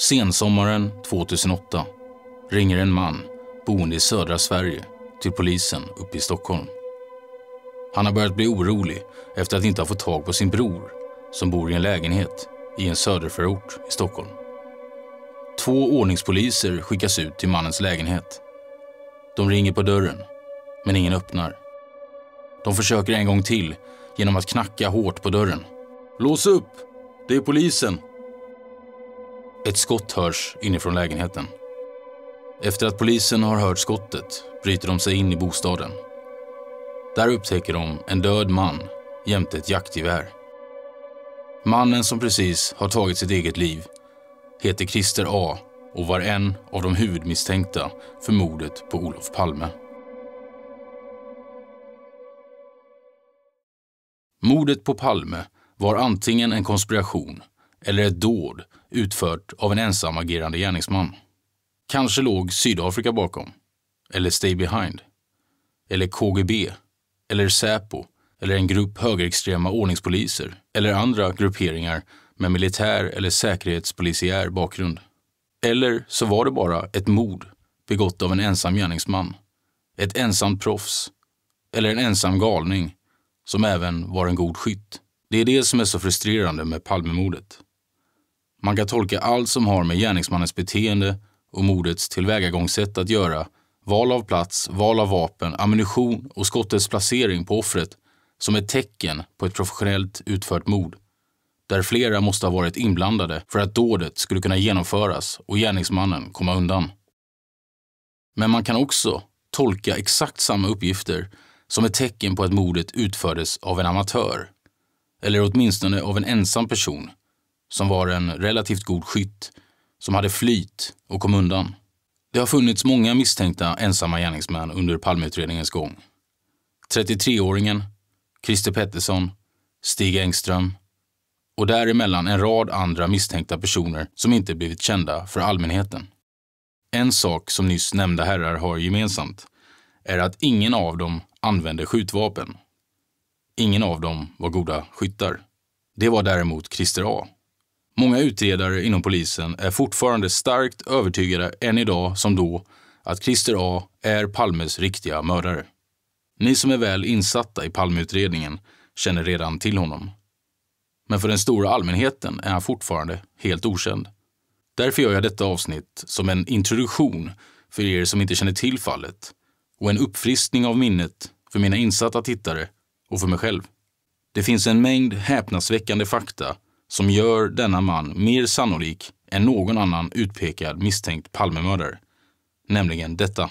Sensommaren 2008 ringer en man boende i södra Sverige till polisen uppe i Stockholm. Han har börjat bli orolig efter att inte ha fått tag på sin bror som bor i en lägenhet i en söderförort i Stockholm. Två ordningspoliser skickas ut till mannens lägenhet. De ringer på dörren, men ingen öppnar. De försöker en gång till genom att knacka hårt på dörren. Lås upp! Det är polisen! Ett skott hörs inifrån lägenheten. Efter att polisen har hört skottet bryter de sig in i bostaden. Där upptäcker de en död man jämte ett jaktgevär. Mannen som precis har tagit sitt eget liv heter Christer A och var en av de huvudmisstänkta för mordet på Olof Palme. Mordet på Palme var antingen en konspiration eller ett dåd utfört av en ensam agerande gärningsman. Kanske låg Sydafrika bakom, eller Stay Behind, eller KGB, eller Säpo, eller en grupp högerextrema ordningspoliser eller andra grupperingar med militär eller säkerhetspolisiär bakgrund. Eller så var det bara ett mord begått av en ensam gärningsman, ett ensamt proffs eller en ensam galning som även var en god skytt. Det är det som är så frustrerande med Palmemordet. Man kan tolka allt som har med gärningsmannens beteende och mordets tillvägagångssätt att göra, val av plats, val av vapen, ammunition och skottets placering på offret som ett tecken på ett professionellt utfört mord där flera måste ha varit inblandade för att dådet skulle kunna genomföras och gärningsmannen komma undan. Men man kan också tolka exakt samma uppgifter som ett tecken på att mordet utfördes av en amatör, eller åtminstone av en ensam person som var en relativt god skytt, som hade flyt och kom undan. Det har funnits många misstänkta ensamma gärningsmän under Palmeutredningens gång. 33-åringen, Christer Pettersson, Stig Engström och däremellan en rad andra misstänkta personer som inte blivit kända för allmänheten. En sak som nyss nämnda herrar har gemensamt är att ingen av dem använde skjutvapen. Ingen av dem var goda skyttar. Det var däremot Christer A Många utredare inom polisen är fortfarande starkt övertygade än idag som då att Christer A är Palmes riktiga mördare. Ni som är väl insatta i Palmeutredningen känner redan till honom. Men för den stora allmänheten är han fortfarande helt okänd. Därför gör jag detta avsnitt som en introduktion för er som inte känner till fallet och en uppfriskning av minnet för mina insatta tittare och för mig själv. Det finns en mängd häpnadsväckande fakta som gör denna man mer sannolik än någon annan utpekad misstänkt Palmemördare. Nämligen detta.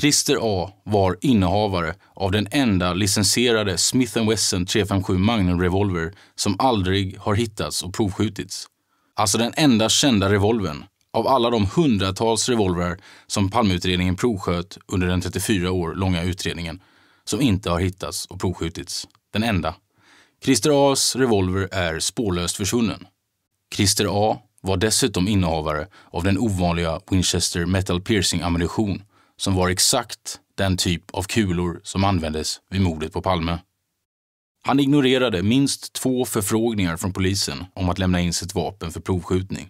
Christer A var innehavare av den enda licensierade Smith Wesson 357 Magnum Revolver som aldrig har hittats och provskjutits. Alltså den enda kända revolvern av alla de hundratals revolver som Palmeutredningen provsköt under den 34 år långa utredningen som inte har hittats och provskjutits. Den enda. Christer A's revolver är spårlöst försvunnen. Christer A var dessutom innehavare av den ovanliga Winchester Metal Piercing-ammunition som var exakt den typ av kulor som användes vid mordet på Palme. Han ignorerade minst två förfrågningar från polisen om att lämna in sitt vapen för provskjutning.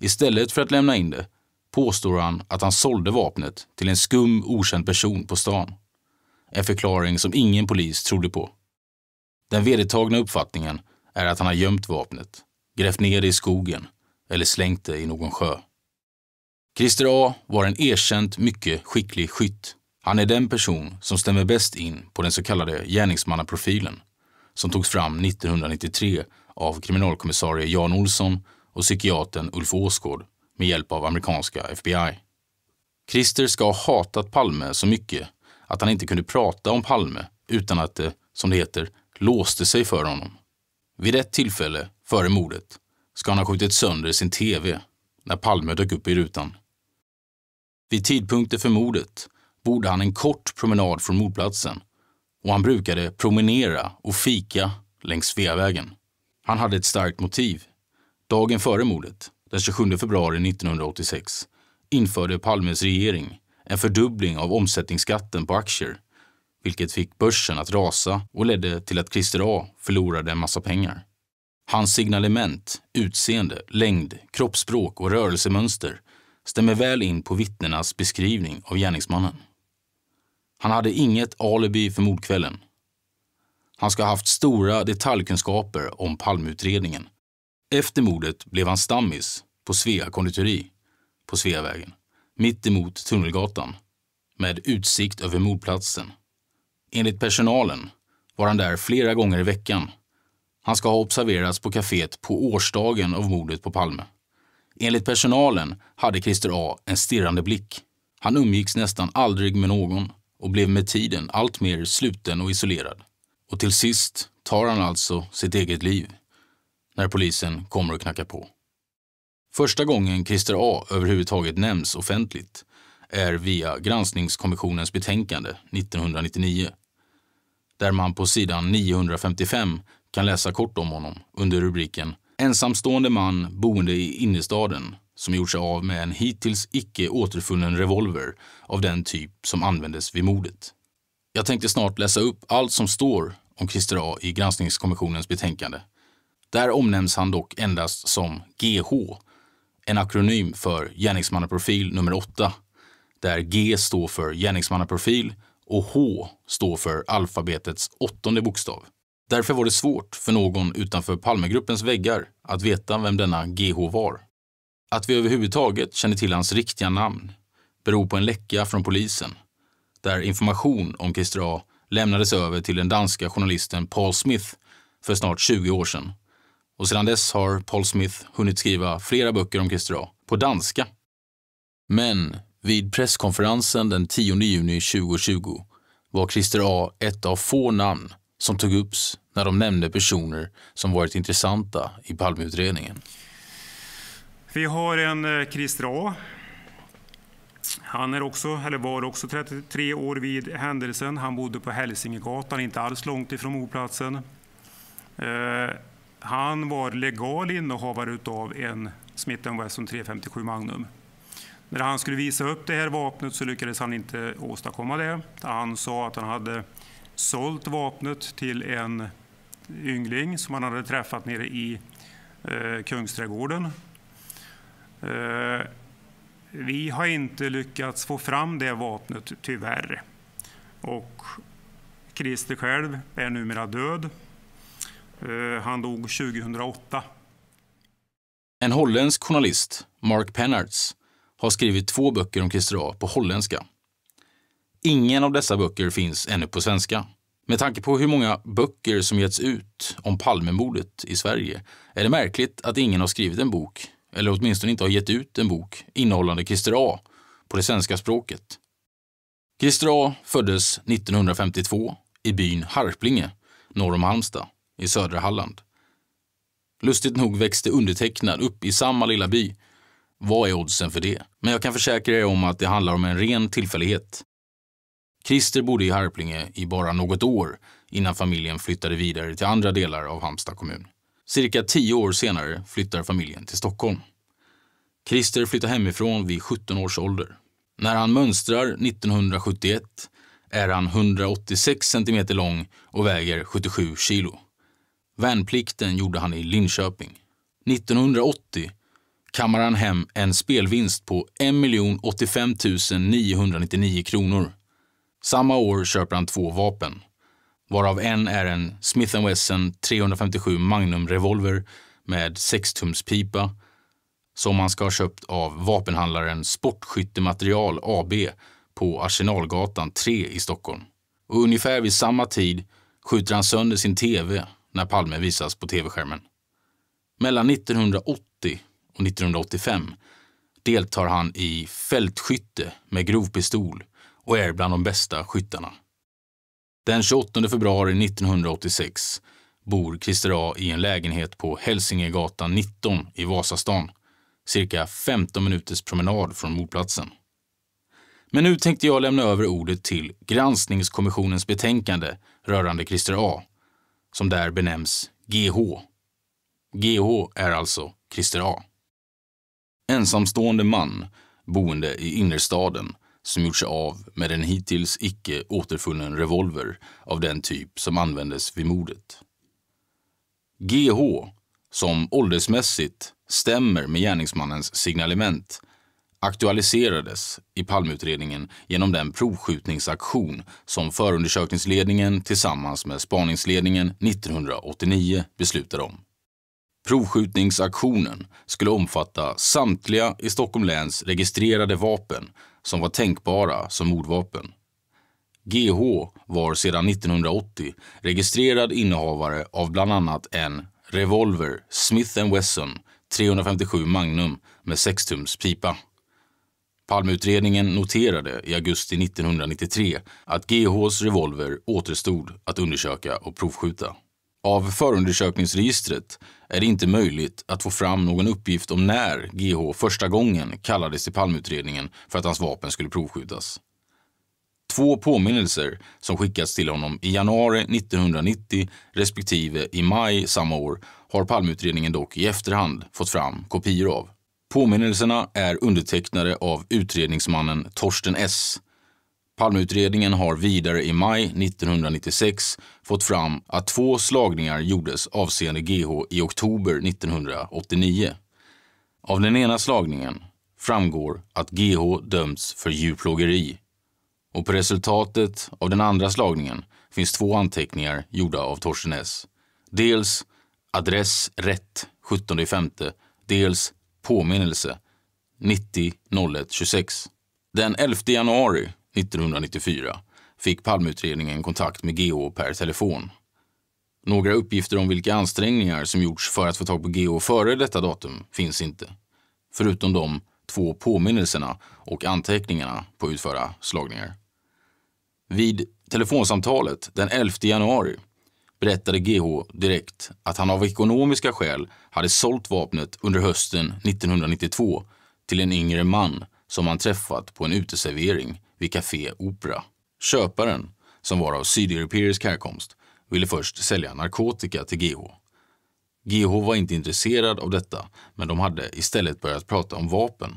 Istället för att lämna in det påstår han att han sålde vapnet till en skum okänd person på stan. En förklaring som ingen polis trodde på. Den vedertagna uppfattningen är att han har gömt vapnet, grävt ner det i skogen eller slängt det i någon sjö. Christer A var en erkänt mycket skicklig skytt. Han är den person som stämmer bäst in på den så kallade gärningsmannaprofilen som togs fram 1993 av kriminalkommissarie Jan Olsson och psykiatern Ulf Åsgård med hjälp av amerikanska FBI. Christer ska ha hatat Palme så mycket att han inte kunde prata om Palme utan att det, som det heter, låste sig för honom. Vid ett tillfälle, före mordet, ska han ha skjutit sönder sin TV när Palme dök upp i rutan. Vid tidpunkten för mordet borde han en kort promenad från mordplatsen och han brukade promenera och fika längs Sveavägen. Han hade ett starkt motiv. Dagen före mordet, den 27 februari 1986, införde Palmes regering en fördubbling av omsättningsskatten på aktier vilket fick börsen att rasa och ledde till att Christer A förlorade en massa pengar. Hans signalement, utseende, längd, kroppsspråk och rörelsemönster stämmer väl in på vittnenas beskrivning av gärningsmannen. Han hade inget alibi för mordkvällen. Han ska ha haft stora detaljkunskaper om palmutredningen. Efter mordet blev han stammis på Svea konditori på Sveavägen, mitt emot Tunnelgatan, med utsikt över mordplatsen Enligt personalen var han där flera gånger i veckan. Han ska ha observerats på kaféet på årsdagen av mordet på Palme. Enligt personalen hade Christer A en stirrande blick. Han umgicks nästan aldrig med någon och blev med tiden allt mer sluten och isolerad. Och till sist tar han alltså sitt eget liv när polisen kommer och knackar på. Första gången Christer A överhuvudtaget nämns offentligt är via Granskningskommissionens betänkande 1999 där man på sidan 955 kan läsa kort om honom under rubriken Ensamstående man boende i innerstaden som gjort sig av med en hittills icke återfunnen revolver av den typ som användes vid mordet. Jag tänkte snart läsa upp allt som står om Christer A i granskningskommissionens betänkande. Där omnämns han dock endast som GH, en akronym för gärningsmannaprofil nummer 8, där G står för gärningsmannaprofil och H står för alfabetets åttonde bokstav. Därför var det svårt för någon utanför Palmegruppens väggar att veta vem denna GH var. Att vi överhuvudtaget känner till hans riktiga namn beror på en läcka från polisen där information om Christer A lämnades över till den danska journalisten Paul Smith för snart 20 år sedan. Och sedan dess har Paul Smith hunnit skriva flera böcker om Christer A på danska. Men vid presskonferensen den 10 juni 2020 var Christer A ett av få namn som tog upp när de nämnde personer som varit intressanta i Palmeutredningen. Vi har en eh, Christer A. Han är också, eller var också 33 år vid händelsen. Han bodde på Hälsingegatan, inte alls långt ifrån mordplatsen. Eh, han var legal innehavare av en Smith Wesson 357 Magnum. När han skulle visa upp det här vapnet så lyckades han inte åstadkomma det. Han sa att han hade sålt vapnet till en yngling som han hade träffat nere i eh, Kungsträdgården. Eh, vi har inte lyckats få fram det vapnet, tyvärr. Och Christer själv är numera död. Eh, han dog 2008. En holländsk journalist, Mark Pennards, har skrivit två böcker om Christer A på holländska. Ingen av dessa böcker finns ännu på svenska. Med tanke på hur många böcker som getts ut om Palmemordet i Sverige är det märkligt att ingen har skrivit en bok, eller åtminstone inte har gett ut en bok, innehållande Christer A på det svenska språket. Christer A föddes 1952 i byn Harplinge norr om Halmstad i södra Halland. Lustigt nog växte undertecknad upp i samma lilla by vad är oddsen för det? Men jag kan försäkra er om att det handlar om en ren tillfällighet. Christer bodde i Harplinge i bara något år innan familjen flyttade vidare till andra delar av Halmstad kommun. Cirka tio år senare flyttar familjen till Stockholm. Christer flyttar hemifrån vid 17 års ålder. När han mönstrar 1971 är han 186 cm lång och väger 77 kilo. Värnplikten gjorde han i Linköping. 1980 kammar han hem en spelvinst på 1 085 999 kronor. Samma år köper han två vapen, varav en är en Smith Wesson 357 Magnum-revolver med 6-tumspipa som han ska ha köpt av vapenhandlaren Sportskyttematerial AB på Arsenalgatan 3 i Stockholm. Och ungefär vid samma tid skjuter han sönder sin tv när Palme visas på tv-skärmen. Mellan 1980 och 1985 deltar han i fältskytte med grovpistol och är bland de bästa skyttarna. Den 28 februari 1986 bor Christer A i en lägenhet på Hälsingegatan 19 i Vasastan, cirka 15 minuters promenad från mordplatsen. Men nu tänkte jag lämna över ordet till granskningskommissionens betänkande rörande Christer A, som där benämns GH. GH är alltså Christer A ensamstående man boende i innerstaden som gjort sig av med en hittills icke återfunnen revolver av den typ som användes vid mordet. GH, som åldersmässigt stämmer med gärningsmannens signalement, aktualiserades i palmutredningen genom den provskjutningsaktion som förundersökningsledningen tillsammans med spaningsledningen 1989 beslutade om. Provskjutningsaktionen skulle omfatta samtliga i Stockholm läns registrerade vapen som var tänkbara som mordvapen. GH var sedan 1980 registrerad innehavare av bland annat en revolver Smith Wesson 357 Magnum med 6-tums pipa. Palmeutredningen noterade i augusti 1993 att GHs revolver återstod att undersöka och provskjuta. Av förundersökningsregistret är det inte möjligt att få fram någon uppgift om när GH första gången kallades till palmutredningen för att hans vapen skulle provskjutas. Två påminnelser som skickats till honom i januari 1990 respektive i maj samma år har palmutredningen dock i efterhand fått fram kopior av. Påminnelserna är undertecknade av utredningsmannen Torsten S Palmeutredningen har vidare i maj 1996 fått fram att två slagningar gjordes avseende GH i oktober 1989. Av den ena slagningen framgår att GH dömts för djurplågeri och på resultatet av den andra slagningen finns två anteckningar gjorda av Torsten S. Dels adress rätt 17 5, dels påminnelse 90 01 26. Den 11 januari 1994 fick Palmeutredningen kontakt med GH per telefon. Några uppgifter om vilka ansträngningar som gjorts för att få tag på GH före detta datum finns inte, förutom de två påminnelserna och anteckningarna på utföra slagningar. Vid telefonsamtalet den 11 januari berättade GH direkt att han av ekonomiska skäl hade sålt vapnet under hösten 1992 till en yngre man som han träffat på en uteservering vid Café Opera. Köparen, som var av sydeuropeisk härkomst, ville först sälja narkotika till GH. GH var inte intresserad av detta, men de hade istället börjat prata om vapen.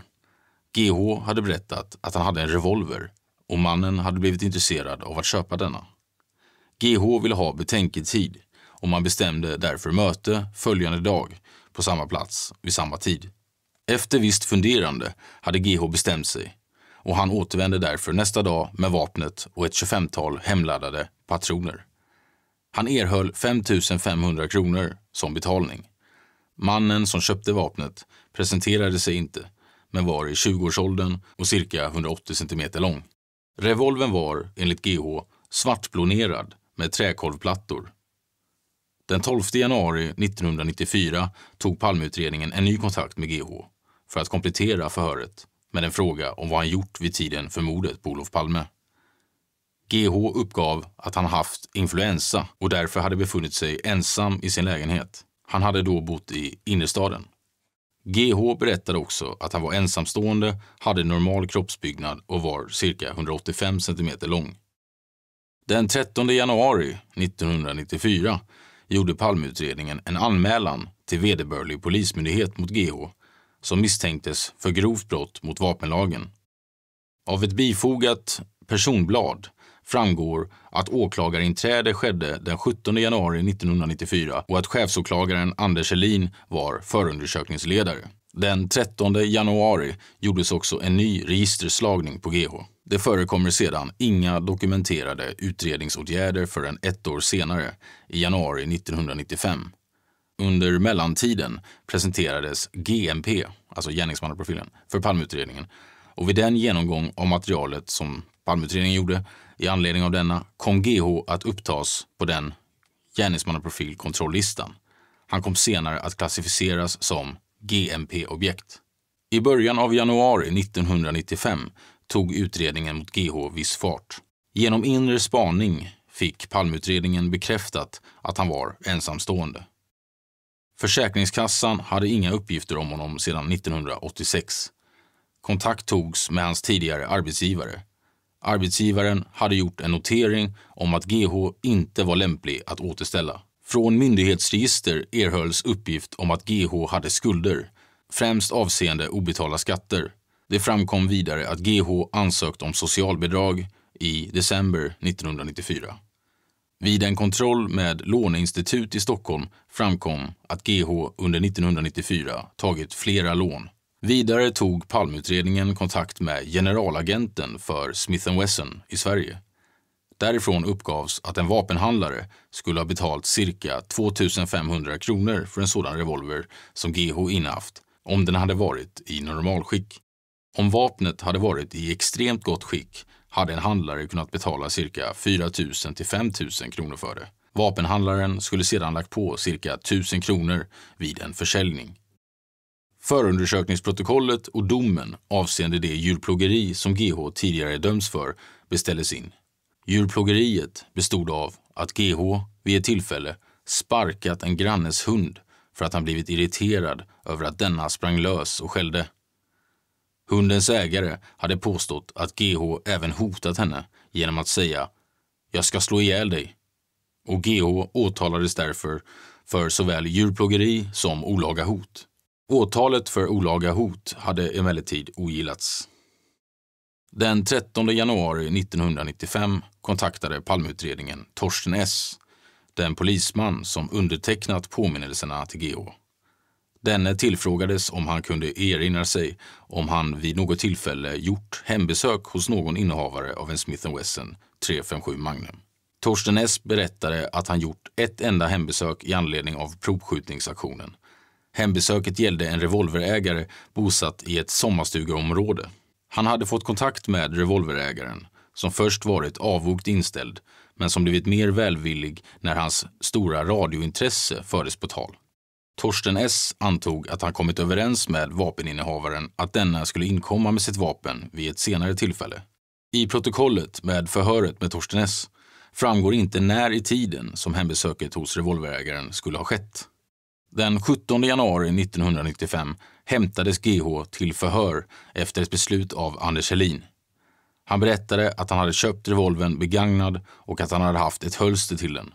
GH hade berättat att han hade en revolver och mannen hade blivit intresserad av att köpa denna. GH ville ha betänketid och man bestämde därför möte följande dag på samma plats vid samma tid. Efter visst funderande hade GH bestämt sig och han återvände därför nästa dag med vapnet och ett 25-tal hemladdade patroner. Han erhöll 5 500 kronor som betalning. Mannen som köpte vapnet presenterade sig inte, men var i 20-årsåldern och cirka 180 centimeter lång. Revolven var, enligt GH, svartblonerad med träkolvplattor. Den 12 januari 1994 tog palmutredningen en ny kontakt med GH för att komplettera förhöret med en fråga om vad han gjort vid tiden för mordet på Olof Palme. GH uppgav att han haft influensa och därför hade befunnit sig ensam i sin lägenhet. Han hade då bott i innerstaden. GH berättade också att han var ensamstående, hade normal kroppsbyggnad och var cirka 185 centimeter lång. Den 13 januari 1994 gjorde Palmeutredningen en anmälan till vederbörlig polismyndighet mot GH som misstänktes för grovt brott mot vapenlagen. Av ett bifogat personblad framgår att åklagarinträde skedde den 17 januari 1994 och att chefsåklagaren Anders Helin var förundersökningsledare. Den 13 januari gjordes också en ny registerslagning på GH. Det förekommer sedan inga dokumenterade utredningsåtgärder förrän ett år senare, i januari 1995. Under mellantiden presenterades GMP, alltså gärningsmannaprofilen, för Palmeutredningen och vid den genomgång av materialet som Palmeutredningen gjorde i anledning av denna kom GH att upptas på den gärningsmannaprofilkontrollistan. Han kom senare att klassificeras som GMP-objekt. I början av januari 1995 tog utredningen mot GH viss fart. Genom inre spaning fick palmutredningen bekräftat att han var ensamstående. Försäkringskassan hade inga uppgifter om honom sedan 1986. Kontakt togs med hans tidigare arbetsgivare. Arbetsgivaren hade gjort en notering om att GH inte var lämplig att återställa. Från myndighetsregister erhölls uppgift om att GH hade skulder, främst avseende obetalda skatter. Det framkom vidare att GH ansökt om socialbidrag i december 1994. Vid en kontroll med låneinstitut i Stockholm framkom att GH under 1994 tagit flera lån. Vidare tog palmutredningen kontakt med generalagenten för Smith Wesson i Sverige. Därifrån uppgavs att en vapenhandlare skulle ha betalt cirka 2 500 kronor för en sådan revolver som GH innehaft om den hade varit i normalskick. Om vapnet hade varit i extremt gott skick hade en handlare kunnat betala cirka 4 000 till 5 000 kronor för det. Vapenhandlaren skulle sedan lagt på cirka 1 000 kronor vid en försäljning. Förundersökningsprotokollet och domen avseende det djurplågeri som GH tidigare dömts för beställdes in. Djurplågeriet bestod av att GH vid ett tillfälle sparkat en grannes hund för att han blivit irriterad över att denna sprang lös och skällde. Hundens ägare hade påstått att GH även hotat henne genom att säga “Jag ska slå ihjäl dig” och GH åtalades därför för såväl djurplågeri som olaga hot. Åtalet för olaga hot hade emellertid ogillats. Den 13 januari 1995 kontaktade palmutredningen Torsten S, den polisman som undertecknat påminnelserna till GH. Denne tillfrågades om han kunde erinra sig om han vid något tillfälle gjort hembesök hos någon innehavare av en Smith Wesson 357 Magnum. Torsten S berättade att han gjort ett enda hembesök i anledning av provskjutningsaktionen. Hembesöket gällde en revolverägare bosatt i ett sommarstugeområde. Han hade fått kontakt med revolverägaren som först varit avvogt inställd men som blivit mer välvillig när hans stora radiointresse fördes på tal. Torsten S antog att han kommit överens med vapeninnehavaren att denna skulle inkomma med sitt vapen vid ett senare tillfälle. I protokollet med förhöret med Torsten S framgår inte när i tiden som hembesöket hos revolverägaren skulle ha skett. Den 17 januari 1995 hämtades GH till förhör efter ett beslut av Anders Helin. Han berättade att han hade köpt revolven begagnad och att han hade haft ett hölster till den.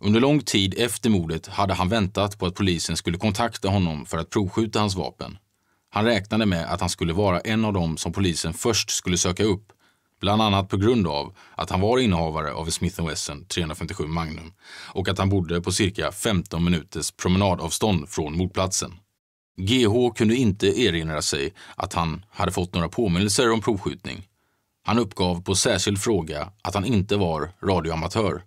Under lång tid efter mordet hade han väntat på att polisen skulle kontakta honom för att provskjuta hans vapen. Han räknade med att han skulle vara en av dem som polisen först skulle söka upp, bland annat på grund av att han var innehavare av Smith Wesson 357 Magnum och att han bodde på cirka 15 minuters promenadavstånd från mordplatsen. GH kunde inte erinra sig att han hade fått några påminnelser om provskjutning. Han uppgav på särskild fråga att han inte var radioamatör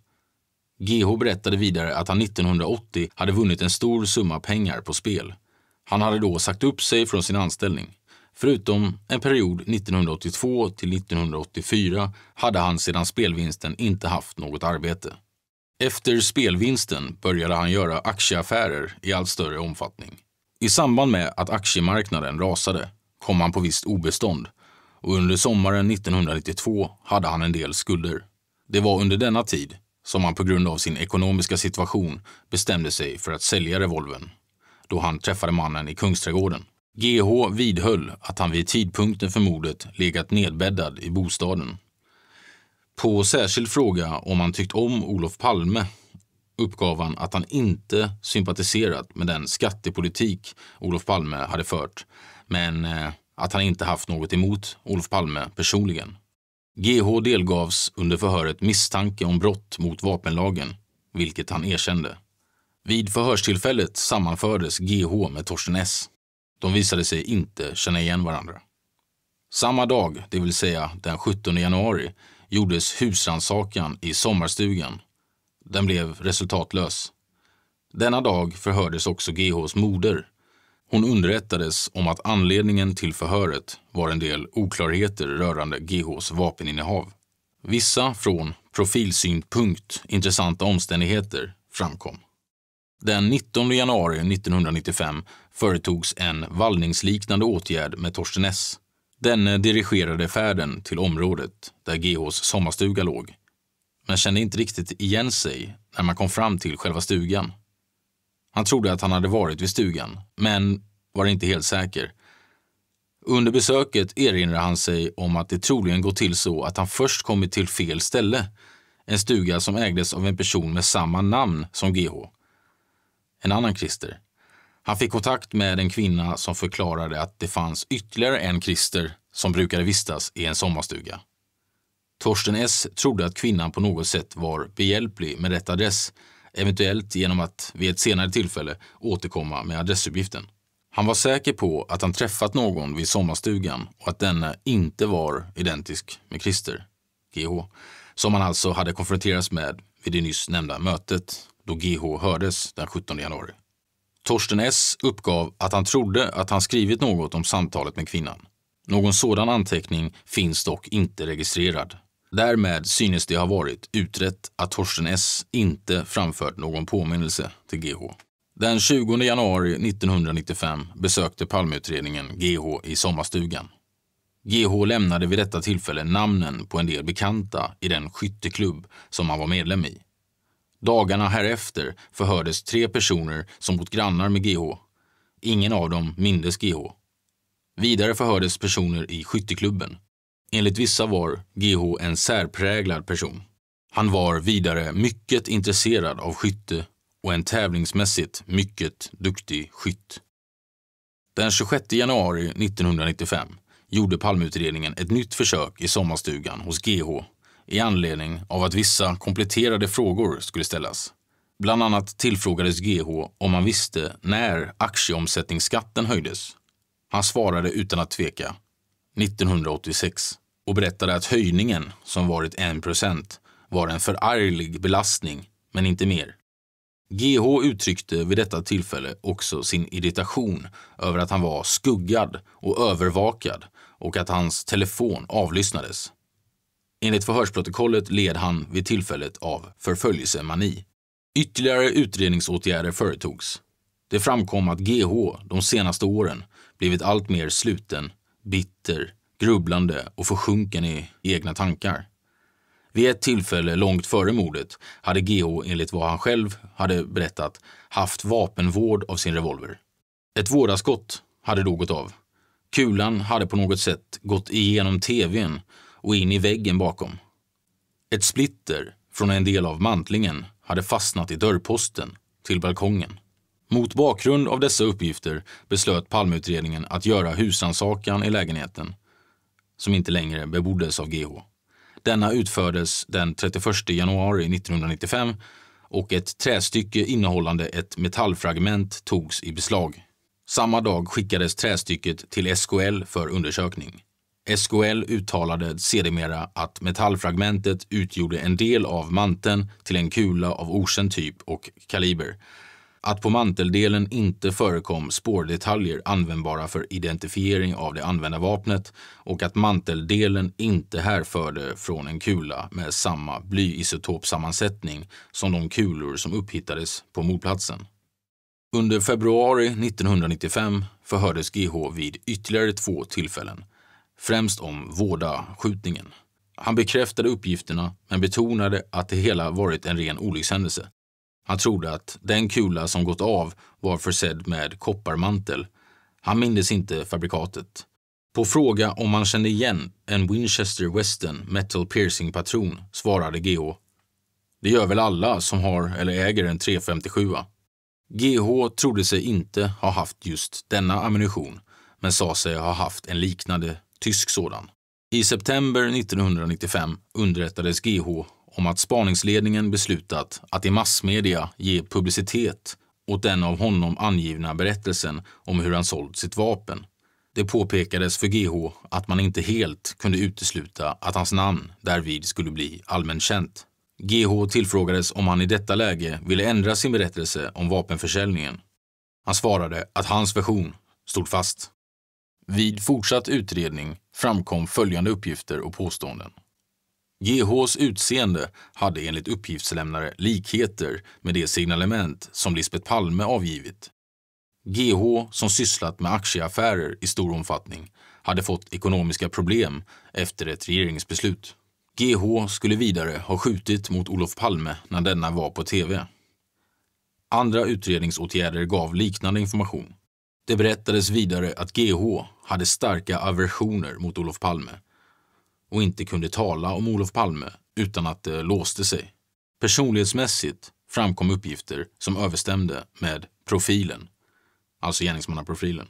GH berättade vidare att han 1980 hade vunnit en stor summa pengar på spel. Han hade då sagt upp sig från sin anställning. Förutom en period 1982 till 1984 hade han sedan spelvinsten inte haft något arbete. Efter spelvinsten började han göra aktieaffärer i allt större omfattning. I samband med att aktiemarknaden rasade kom han på visst obestånd och under sommaren 1992 hade han en del skulder. Det var under denna tid som han på grund av sin ekonomiska situation bestämde sig för att sälja revolven då han träffade mannen i Kungsträdgården. GH vidhöll att han vid tidpunkten för mordet legat nedbäddad i bostaden. På särskild fråga om han tyckt om Olof Palme uppgav han att han inte sympatiserat med den skattepolitik Olof Palme hade fört men eh, att han inte haft något emot Olof Palme personligen. GH delgavs under förhöret misstanke om brott mot vapenlagen, vilket han erkände. Vid förhörstillfället sammanfördes GH med Torsten S. De visade sig inte känna igen varandra. Samma dag, det vill säga den 17 januari, gjordes husrannsakan i sommarstugan. Den blev resultatlös. Denna dag förhördes också GHs moder, hon underrättades om att anledningen till förhöret var en del oklarheter rörande GHs vapeninnehav. Vissa från profilsynpunkt intressanta omständigheter framkom. Den 19 januari 1995 företogs en vallningsliknande åtgärd med Torsten S. Denne dirigerade färden till området där GHs sommarstuga låg, men kände inte riktigt igen sig när man kom fram till själva stugan. Han trodde att han hade varit vid stugan, men var inte helt säker. Under besöket erinrar han sig om att det troligen gått till så att han först kommit till fel ställe, en stuga som ägdes av en person med samma namn som GH. En annan Christer. Han fick kontakt med en kvinna som förklarade att det fanns ytterligare en Christer som brukade vistas i en sommarstuga. Torsten S trodde att kvinnan på något sätt var behjälplig med rätt adress eventuellt genom att vid ett senare tillfälle återkomma med adressuppgiften. Han var säker på att han träffat någon vid sommarstugan och att denna inte var identisk med Christer, GH, som han alltså hade konfronterats med vid det nyss nämnda mötet då GH hördes den 17 januari. Torsten S uppgav att han trodde att han skrivit något om samtalet med kvinnan. Någon sådan anteckning finns dock inte registrerad. Därmed synes det ha varit utrett att Torsten S inte framfört någon påminnelse till GH. Den 20 januari 1995 besökte Palmeutredningen GH i sommarstugan. GH lämnade vid detta tillfälle namnen på en del bekanta i den skytteklubb som han var medlem i. Dagarna härefter förhördes tre personer som bott grannar med GH. Ingen av dem mindes GH. Vidare förhördes personer i skytteklubben Enligt vissa var GH en särpräglad person. Han var vidare mycket intresserad av skytte och en tävlingsmässigt mycket duktig skytt. Den 26 januari 1995 gjorde palmutredningen ett nytt försök i sommarstugan hos GH i anledning av att vissa kompletterade frågor skulle ställas. Bland annat tillfrågades GH om han visste när aktieomsättningsskatten höjdes. Han svarade utan att tveka 1986 och berättade att höjningen, som varit 1 var en förarglig belastning, men inte mer. GH uttryckte vid detta tillfälle också sin irritation över att han var skuggad och övervakad och att hans telefon avlyssnades. Enligt förhörsprotokollet led han vid tillfället av förföljelsemani. Ytterligare utredningsåtgärder företogs. Det framkom att GH de senaste åren blivit allt mer sluten bitter, grubblande och försjunken i egna tankar. Vid ett tillfälle långt före mordet hade GH enligt vad han själv hade berättat haft vapenvård av sin revolver. Ett vårdaskott hade då gått av. Kulan hade på något sätt gått igenom tvn och in i väggen bakom. Ett splitter från en del av mantlingen hade fastnat i dörrposten till balkongen. Mot bakgrund av dessa uppgifter beslöt Palmeutredningen att göra husrannsakan i lägenheten, som inte längre beboddes av GH. Denna utfördes den 31 januari 1995 och ett trästycke innehållande ett metallfragment togs i beslag. Samma dag skickades trästycket till SKL för undersökning. SKL uttalade sedermera att metallfragmentet utgjorde en del av manteln till en kula av okänd typ och kaliber att på manteldelen inte förekom spårdetaljer användbara för identifiering av det använda vapnet och att manteldelen inte härförde från en kula med samma blyisotopsammansättning som de kulor som upphittades på mordplatsen. Under februari 1995 förhördes GH vid ytterligare två tillfällen, främst om Våda-skjutningen. Han bekräftade uppgifterna men betonade att det hela varit en ren olyckshändelse han trodde att den kula som gått av var försedd med kopparmantel. Han mindes inte fabrikatet. På fråga om han kände igen en Winchester Western Metal Piercing-patron svarade GH. Det gör väl alla som har eller äger en 357. GH trodde sig inte ha haft just denna ammunition, men sa sig ha haft en liknande tysk sådan. I september 1995 underrättades GH om att spaningsledningen beslutat att i massmedia ge publicitet åt den av honom angivna berättelsen om hur han sålt sitt vapen. Det påpekades för GH att man inte helt kunde utesluta att hans namn därvid skulle bli allmänt känt. GH tillfrågades om han i detta läge ville ändra sin berättelse om vapenförsäljningen. Han svarade att hans version stod fast. Vid fortsatt utredning framkom följande uppgifter och påståenden. GHs utseende hade enligt uppgiftslämnare likheter med det signalement som Lisbet Palme avgivit. GH, som sysslat med aktieaffärer i stor omfattning, hade fått ekonomiska problem efter ett regeringsbeslut. GH skulle vidare ha skjutit mot Olof Palme när denna var på tv. Andra utredningsåtgärder gav liknande information. Det berättades vidare att GH hade starka aversioner mot Olof Palme och inte kunde tala om Olof Palme utan att det låste sig. Personlighetsmässigt framkom uppgifter som överstämde med profilen, alltså gärningsmannaprofilen.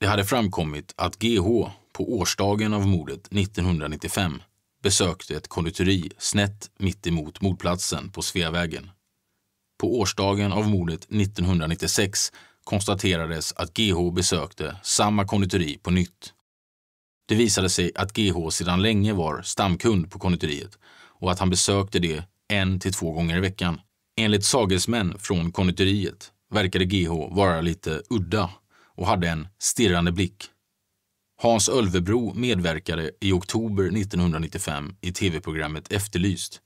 Det hade framkommit att GH på årsdagen av mordet 1995 besökte ett konditori snett mitt emot mordplatsen på Sveavägen. På årsdagen av mordet 1996 konstaterades att GH besökte samma konditori på nytt det visade sig att GH sedan länge var stamkund på konditoriet och att han besökte det en till två gånger i veckan. Enligt sagesmän från konditoriet verkade GH vara lite udda och hade en stirrande blick. Hans Ölvebro medverkade i oktober 1995 i tv-programmet Efterlyst.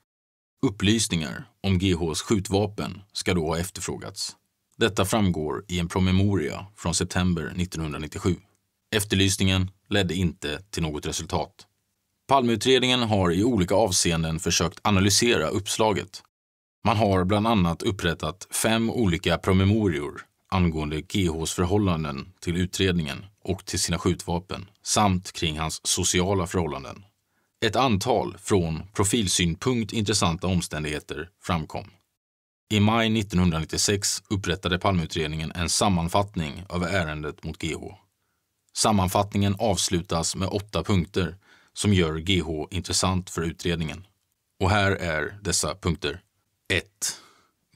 Upplysningar om GHs skjutvapen ska då ha efterfrågats. Detta framgår i en promemoria från september 1997. Efterlysningen ledde inte till något resultat. Palmeutredningen har i olika avseenden försökt analysera uppslaget. Man har bland annat upprättat fem olika promemorior angående GHs förhållanden till utredningen och till sina skjutvapen samt kring hans sociala förhållanden. Ett antal från profilsynpunkt intressanta omständigheter framkom. I maj 1996 upprättade Palmeutredningen en sammanfattning av ärendet mot GH Sammanfattningen avslutas med åtta punkter som gör GH intressant för utredningen. Och här är dessa punkter. 1.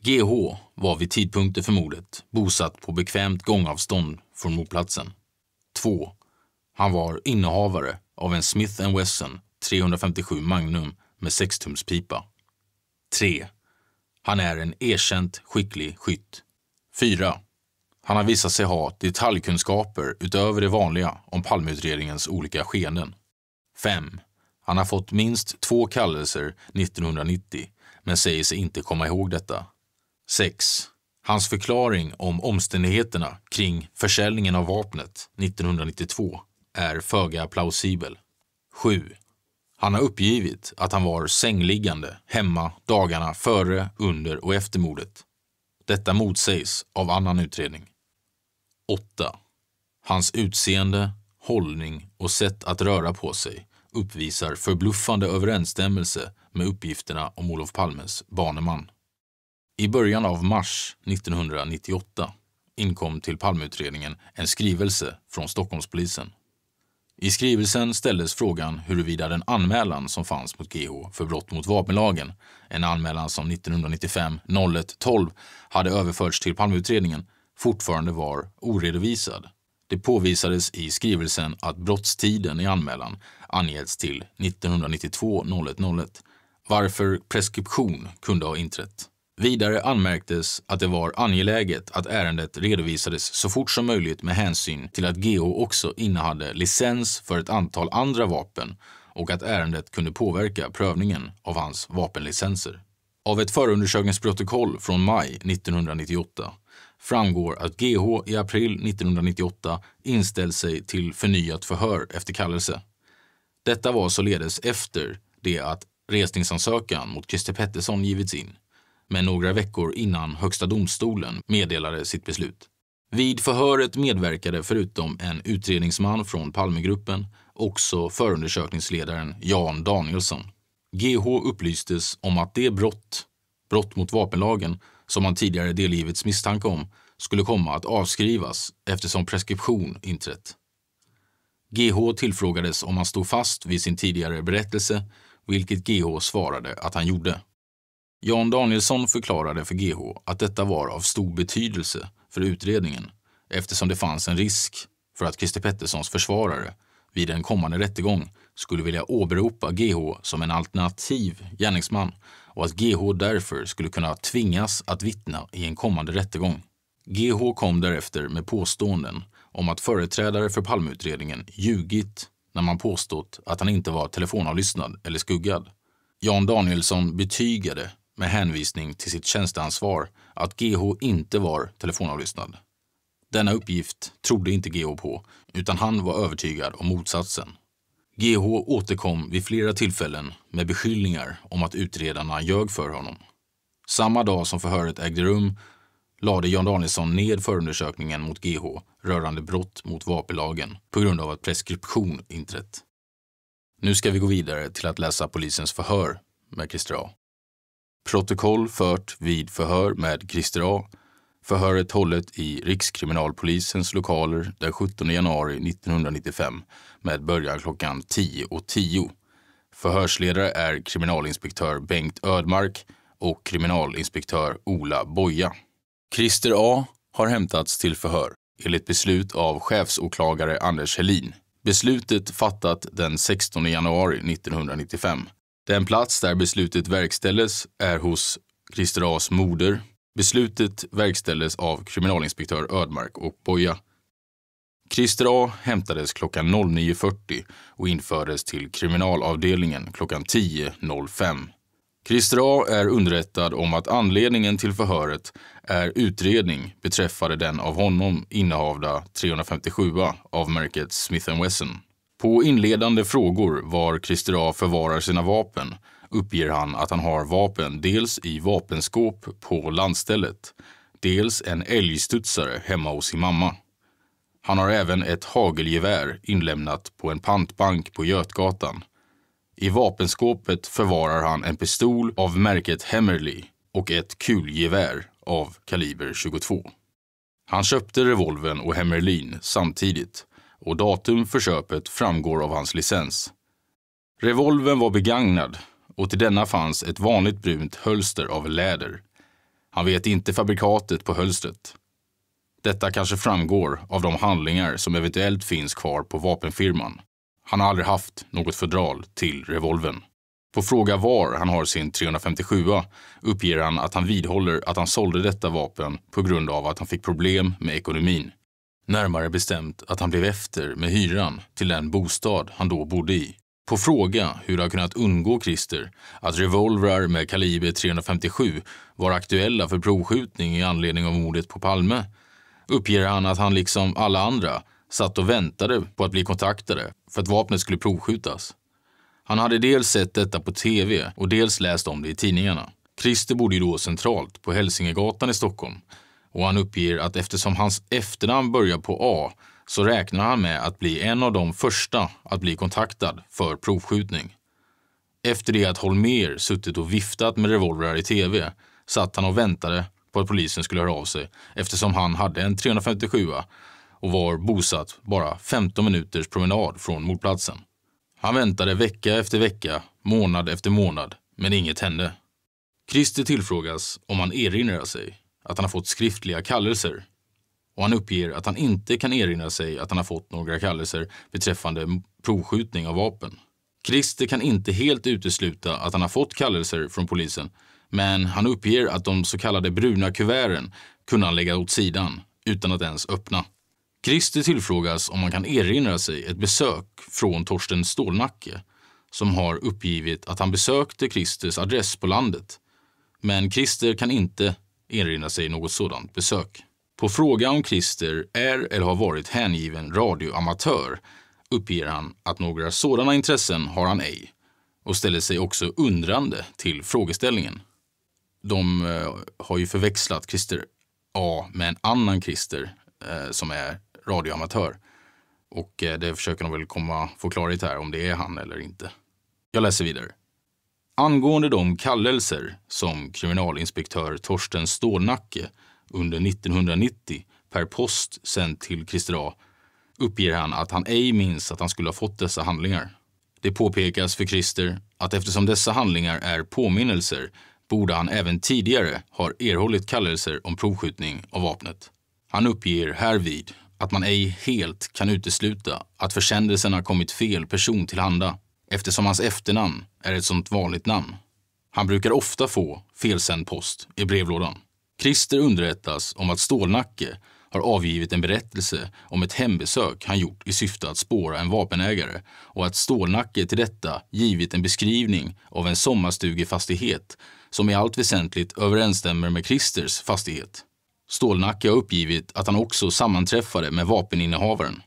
GH var vid tidpunkten för mordet bosatt på bekvämt gångavstånd från mordplatsen. 2. Han var innehavare av en Smith Wesson 357 Magnum med sextumspipa. 3. Han är en erkänt skicklig skytt. 4. Han har visat sig ha detaljkunskaper utöver det vanliga om Palmeutredningens olika skeenden. 5. Han har fått minst två kallelser 1990 men säger sig inte komma ihåg detta. 6. Hans förklaring om omständigheterna kring försäljningen av vapnet 1992 är föga plausibel. 7. Han har uppgivit att han var sängliggande hemma dagarna före, under och efter mordet. Detta motsägs av annan utredning. 8. Hans utseende, hållning och sätt att röra på sig uppvisar förbluffande överensstämmelse med uppgifterna om Olof Palmes baneman. I början av mars 1998 inkom till Palmeutredningen en skrivelse från Stockholmspolisen. I skrivelsen ställdes frågan huruvida den anmälan som fanns mot GH för brott mot vapenlagen, en anmälan som 1995 01 12 hade överförts till Palmeutredningen, fortfarande var oredovisad. Det påvisades i skrivelsen att brottstiden i anmälan angetts till 1992 01, varför preskription kunde ha inträtt. Vidare anmärktes att det var angeläget att ärendet redovisades så fort som möjligt med hänsyn till att GH också innehade licens för ett antal andra vapen och att ärendet kunde påverka prövningen av hans vapenlicenser. Av ett förundersökningsprotokoll från maj 1998 framgår att GH i april 1998 inställt sig till förnyat förhör efter kallelse. Detta var således efter det att resningsansökan mot Christer Pettersson givits in, men några veckor innan Högsta domstolen meddelade sitt beslut. Vid förhöret medverkade förutom en utredningsman från Palmegruppen också förundersökningsledaren Jan Danielsson. GH upplystes om att det brott, brott mot vapenlagen, som han tidigare delgivits misstanke om, skulle komma att avskrivas eftersom preskription inträtt. GH tillfrågades om han stod fast vid sin tidigare berättelse, vilket GH svarade att han gjorde. Jan Danielsson förklarade för GH att detta var av stor betydelse för utredningen eftersom det fanns en risk för att Christer Petterssons försvarare vid en kommande rättegång skulle vilja åberopa GH som en alternativ gärningsman och att GH därför skulle kunna tvingas att vittna i en kommande rättegång. GH kom därefter med påståenden om att företrädare för Palmeutredningen ljugit när man påstått att han inte var telefonavlyssnad eller skuggad. Jan Danielsson betygade med hänvisning till sitt tjänsteansvar att GH inte var telefonavlyssnad. Denna uppgift trodde inte GH på, utan han var övertygad om motsatsen. GH återkom vid flera tillfällen med beskyllningar om att utredarna ljög för honom. Samma dag som förhöret ägde rum lade Jan Danielsson ned förundersökningen mot GH rörande brott mot vapenlagen på grund av att preskription inträtt. Nu ska vi gå vidare till att läsa polisens förhör med Christer A. Protokoll fört vid förhör med Christer A. Förhöret hållet i Rikskriminalpolisens lokaler den 17 januari 1995 med början klockan 10.10. 10. Förhörsledare är kriminalinspektör Bengt Ödmark och kriminalinspektör Ola Boja. Christer A har hämtats till förhör enligt beslut av chefsåklagare Anders Helin. Beslutet fattat den 16 januari 1995. Den plats där beslutet verkställdes är hos Christer A's moder. Beslutet verkställdes av kriminalinspektör Ödmark och Boja. Christer A hämtades klockan 09.40 och infördes till kriminalavdelningen klockan 10.05. Christer A är underrättad om att anledningen till förhöret är utredning beträffande den av honom innehavda 357 av märket Smith Wesson. På inledande frågor var Christer A förvarar sina vapen uppger han att han har vapen dels i vapenskåp på landstället, dels en älgstudsare hemma hos sin mamma. Han har även ett hagelgevär inlämnat på en pantbank på Götgatan. I vapenskåpet förvarar han en pistol av märket Hemmerly och ett kulgevär av kaliber 22. Han köpte revolven och Hemmerlin samtidigt och datum för köpet framgår av hans licens. Revolven var begagnad och till denna fanns ett vanligt brunt hölster av läder. Han vet inte fabrikatet på hölstret. Detta kanske framgår av de handlingar som eventuellt finns kvar på vapenfirman. Han har aldrig haft något fodral till revolven. På fråga var han har sin 357 uppger han att han vidhåller att han sålde detta vapen på grund av att han fick problem med ekonomin. Närmare bestämt att han blev efter med hyran till den bostad han då bodde i. På fråga hur det har kunnat undgå Christer att revolvrar med kaliber 357 var aktuella för provskjutning i anledning av mordet på Palme uppger han att han liksom alla andra satt och väntade på att bli kontaktade för att vapnet skulle provskjutas. Han hade dels sett detta på tv och dels läst om det i tidningarna. Christer bodde ju då centralt på Hälsingegatan i Stockholm och han uppger att eftersom hans efternamn börjar på A så räknar han med att bli en av de första att bli kontaktad för provskjutning. Efter det att Holmer suttit och viftat med revolvrar i tv satt han och väntade på att polisen skulle höra av sig eftersom han hade en 357 och var bosatt bara 15 minuters promenad från mordplatsen. Han väntade vecka efter vecka, månad efter månad, men inget hände. Christer tillfrågas om han erinrar sig att han har fått skriftliga kallelser och han uppger att han inte kan erinra sig att han har fått några kallelser beträffande provskjutning av vapen. Christer kan inte helt utesluta att han har fått kallelser från polisen men han uppger att de så kallade bruna kuverten kunde han lägga åt sidan utan att ens öppna. Christer tillfrågas om han kan erinra sig ett besök från Torsten Stålnacke som har uppgivit att han besökte Christers adress på landet. Men Christer kan inte erinra sig något sådant besök. På fråga om Christer är eller har varit hängiven radioamatör uppger han att några sådana intressen har han ej och ställer sig också undrande till frågeställningen de eh, har ju förväxlat Christer A med en annan Christer eh, som är radioamatör. Och eh, det försöker de väl komma, få klarhet här om det är han eller inte. Jag läser vidare. Angående de kallelser som kriminalinspektör Torsten Stålnacke under 1990 per post sänt till Christer A uppger han att han ej minns att han skulle ha fått dessa handlingar. Det påpekas för Christer att eftersom dessa handlingar är påminnelser borde han även tidigare ha erhållit kallelser om provskjutning av vapnet. Han uppger härvid att man ej helt kan utesluta att försändelsen har kommit fel person tillhanda eftersom hans efternamn är ett sånt vanligt namn. Han brukar ofta få felsänd post i brevlådan. Christer underrättas om att Stålnacke har avgivit en berättelse om ett hembesök han gjort i syfte att spåra en vapenägare och att Stålnacke till detta givit en beskrivning av en sommarstugefastighet som i allt väsentligt överensstämmer med Christers fastighet. Stålnacke har uppgivit att han också sammanträffade med vapeninnehavaren.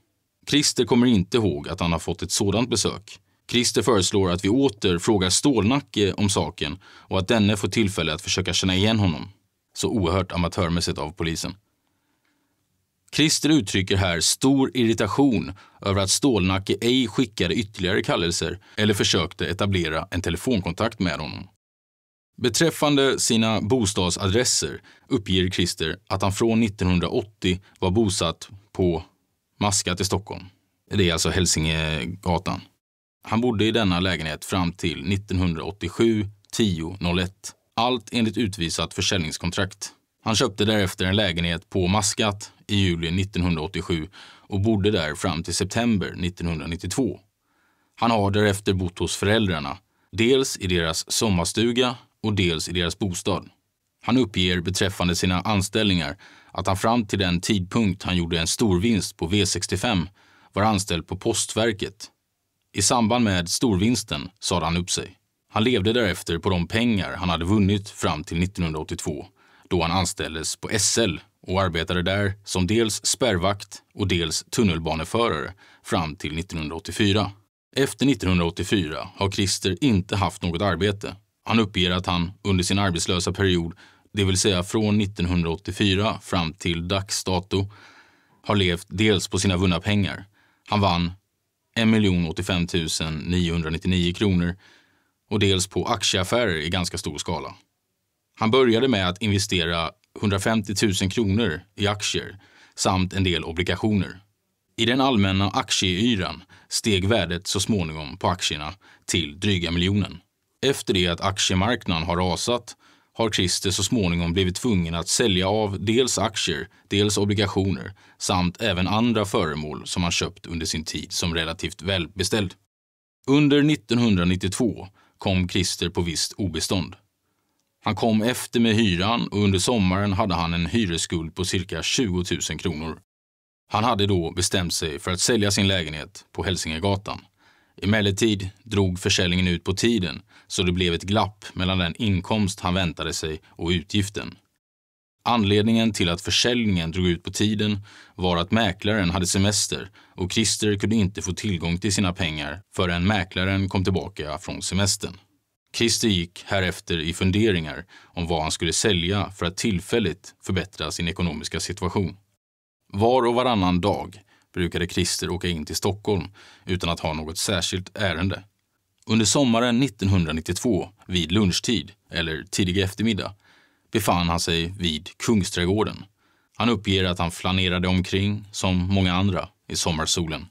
Christer kommer inte ihåg att han har fått ett sådant besök. Christer föreslår att vi åter frågar Stålnacke om saken och att denne får tillfälle att försöka känna igen honom. Så oerhört amatörmässigt av polisen. Christer uttrycker här stor irritation över att Stålnacke ej skickade ytterligare kallelser eller försökte etablera en telefonkontakt med honom. Beträffande sina bostadsadresser uppger Christer att han från 1980 var bosatt på Maskat i Stockholm. Det är alltså Hälsingegatan. Han bodde i denna lägenhet fram till 1987 10 01. Allt enligt utvisat försäljningskontrakt. Han köpte därefter en lägenhet på Maskat i juli 1987 och bodde där fram till september 1992. Han har därefter bott hos föräldrarna, dels i deras sommarstuga och dels i deras bostad. Han uppger beträffande sina anställningar att han fram till den tidpunkt han gjorde en storvinst på V65 var anställd på Postverket. I samband med storvinsten sade han upp sig. Han levde därefter på de pengar han hade vunnit fram till 1982 då han anställdes på SL och arbetade där som dels spärrvakt och dels tunnelbaneförare fram till 1984. Efter 1984 har Christer inte haft något arbete han uppger att han under sin arbetslösa period, det vill säga från 1984 fram till dags dato, har levt dels på sina vunna pengar. Han vann 1 085 999 kronor och dels på aktieaffärer i ganska stor skala. Han började med att investera 150 000 kronor i aktier samt en del obligationer. I den allmänna aktieyran steg värdet så småningom på aktierna till dryga miljonen. Efter det att aktiemarknaden har rasat har Christer så småningom blivit tvungen att sälja av dels aktier, dels obligationer samt även andra föremål som han köpt under sin tid som relativt välbeställd. Under 1992 kom Christer på visst obestånd. Han kom efter med hyran och under sommaren hade han en hyresskuld på cirka 20 000 kronor. Han hade då bestämt sig för att sälja sin lägenhet på Hälsingegatan. Emellertid drog försäljningen ut på tiden så det blev ett glapp mellan den inkomst han väntade sig och utgiften. Anledningen till att försäljningen drog ut på tiden var att mäklaren hade semester och Christer kunde inte få tillgång till sina pengar förrän mäklaren kom tillbaka från semestern. Christer gick härefter i funderingar om vad han skulle sälja för att tillfälligt förbättra sin ekonomiska situation. Var och varannan dag brukade Christer åka in till Stockholm utan att ha något särskilt ärende. Under sommaren 1992, vid lunchtid eller tidig eftermiddag, befann han sig vid Kungsträdgården. Han uppger att han flanerade omkring, som många andra, i sommarsolen.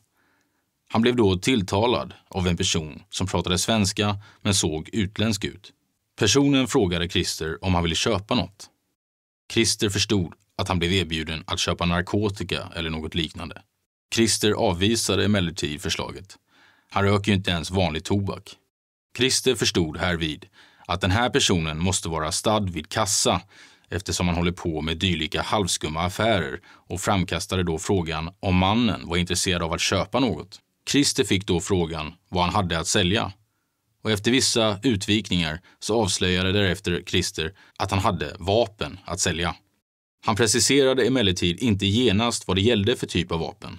Han blev då tilltalad av en person som pratade svenska men såg utländsk ut. Personen frågade Christer om han ville köpa något. Christer förstod att han blev erbjuden att köpa narkotika eller något liknande. Christer avvisade emellertid förslaget. Han röker ju inte ens vanlig tobak. Christer förstod härvid att den här personen måste vara stad vid kassa eftersom han håller på med dylika halvskumma affärer och framkastade då frågan om mannen var intresserad av att köpa något. Christer fick då frågan vad han hade att sälja och efter vissa utvikningar så avslöjade därefter Christer att han hade vapen att sälja. Han preciserade emellertid inte genast vad det gällde för typ av vapen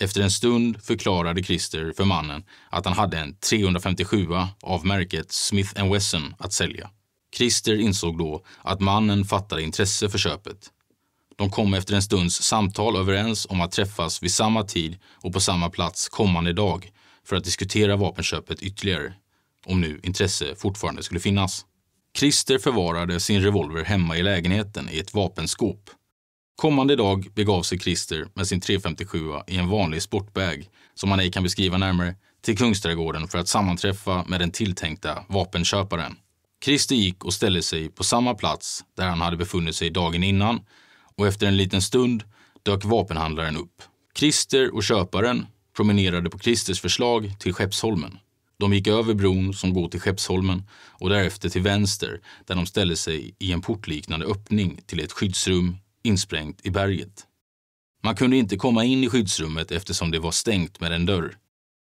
efter en stund förklarade Christer för mannen att han hade en 357 av märket Smith Wesson att sälja. Christer insåg då att mannen fattade intresse för köpet. De kom efter en stunds samtal överens om att träffas vid samma tid och på samma plats kommande dag för att diskutera vapenköpet ytterligare, om nu intresse fortfarande skulle finnas. Christer förvarade sin revolver hemma i lägenheten i ett vapenskåp Kommande dag begav sig Christer med sin 357 i en vanlig sportbag, som han ej kan beskriva närmare, till Kungsträdgården för att sammanträffa med den tilltänkta vapenköparen. Christer gick och ställde sig på samma plats där han hade befunnit sig dagen innan och efter en liten stund dök vapenhandlaren upp. Christer och köparen promenerade på Christers förslag till Skeppsholmen. De gick över bron som går till Skeppsholmen och därefter till vänster där de ställde sig i en portliknande öppning till ett skyddsrum insprängt i berget. Man kunde inte komma in i skyddsrummet eftersom det var stängt med en dörr.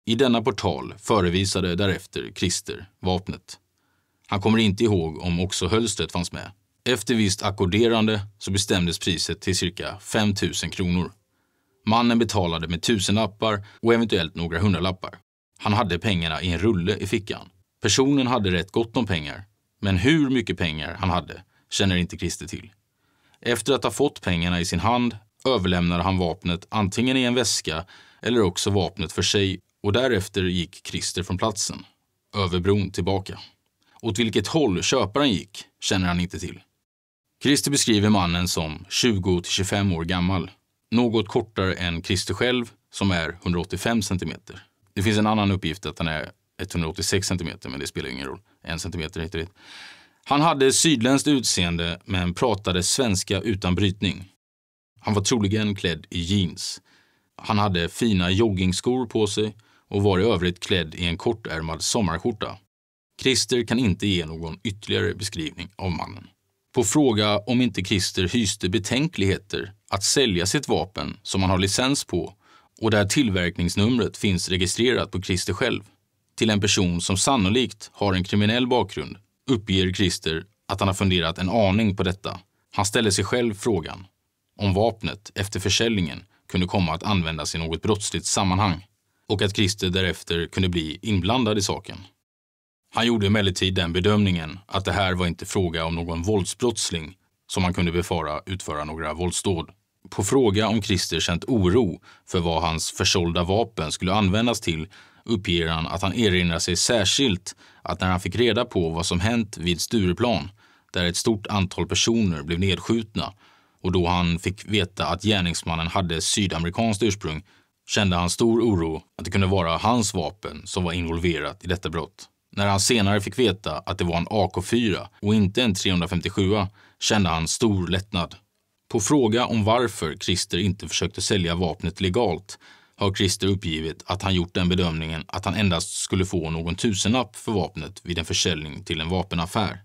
I denna portal förevisade därefter Christer vapnet. Han kommer inte ihåg om också hölstret fanns med. Efter visst ackorderande så bestämdes priset till cirka 5 000 kronor. Mannen betalade med tusenlappar och eventuellt några hundralappar. Han hade pengarna i en rulle i fickan. Personen hade rätt gott om pengar, men hur mycket pengar han hade känner inte Christer till. Efter att ha fått pengarna i sin hand överlämnade han vapnet antingen i en väska eller också vapnet för sig och därefter gick Christer från platsen, över bron tillbaka. Åt vilket håll köparen gick känner han inte till. Christer beskriver mannen som 20-25 år gammal, något kortare än Christer själv som är 185 cm. Det finns en annan uppgift att han är 186 cm, men det spelar ingen roll. En centimeter heter det. Han hade sydländskt utseende men pratade svenska utan brytning. Han var troligen klädd i jeans. Han hade fina joggingskor på sig och var i övrigt klädd i en kortärmad sommarskjorta. Christer kan inte ge någon ytterligare beskrivning av mannen. På fråga om inte Christer hyste betänkligheter att sälja sitt vapen som han har licens på och där tillverkningsnumret finns registrerat på Christer själv till en person som sannolikt har en kriminell bakgrund uppger Christer att han har funderat en aning på detta. Han ställer sig själv frågan om vapnet efter försäljningen kunde komma att användas i något brottsligt sammanhang och att Christer därefter kunde bli inblandad i saken. Han gjorde emellertid den bedömningen att det här var inte fråga om någon våldsbrottsling som man kunde befara utföra några våldsdåd. På fråga om Christer känt oro för vad hans försålda vapen skulle användas till uppger han att han erinrar sig särskilt att när han fick reda på vad som hänt vid Stureplan, där ett stort antal personer blev nedskjutna och då han fick veta att gärningsmannen hade sydamerikanskt ursprung kände han stor oro att det kunde vara hans vapen som var involverat i detta brott. När han senare fick veta att det var en AK4 och inte en 357 kände han stor lättnad. På fråga om varför Christer inte försökte sälja vapnet legalt har Christer uppgivit att han gjort den bedömningen att han endast skulle få någon tusenlapp för vapnet vid en försäljning till en vapenaffär.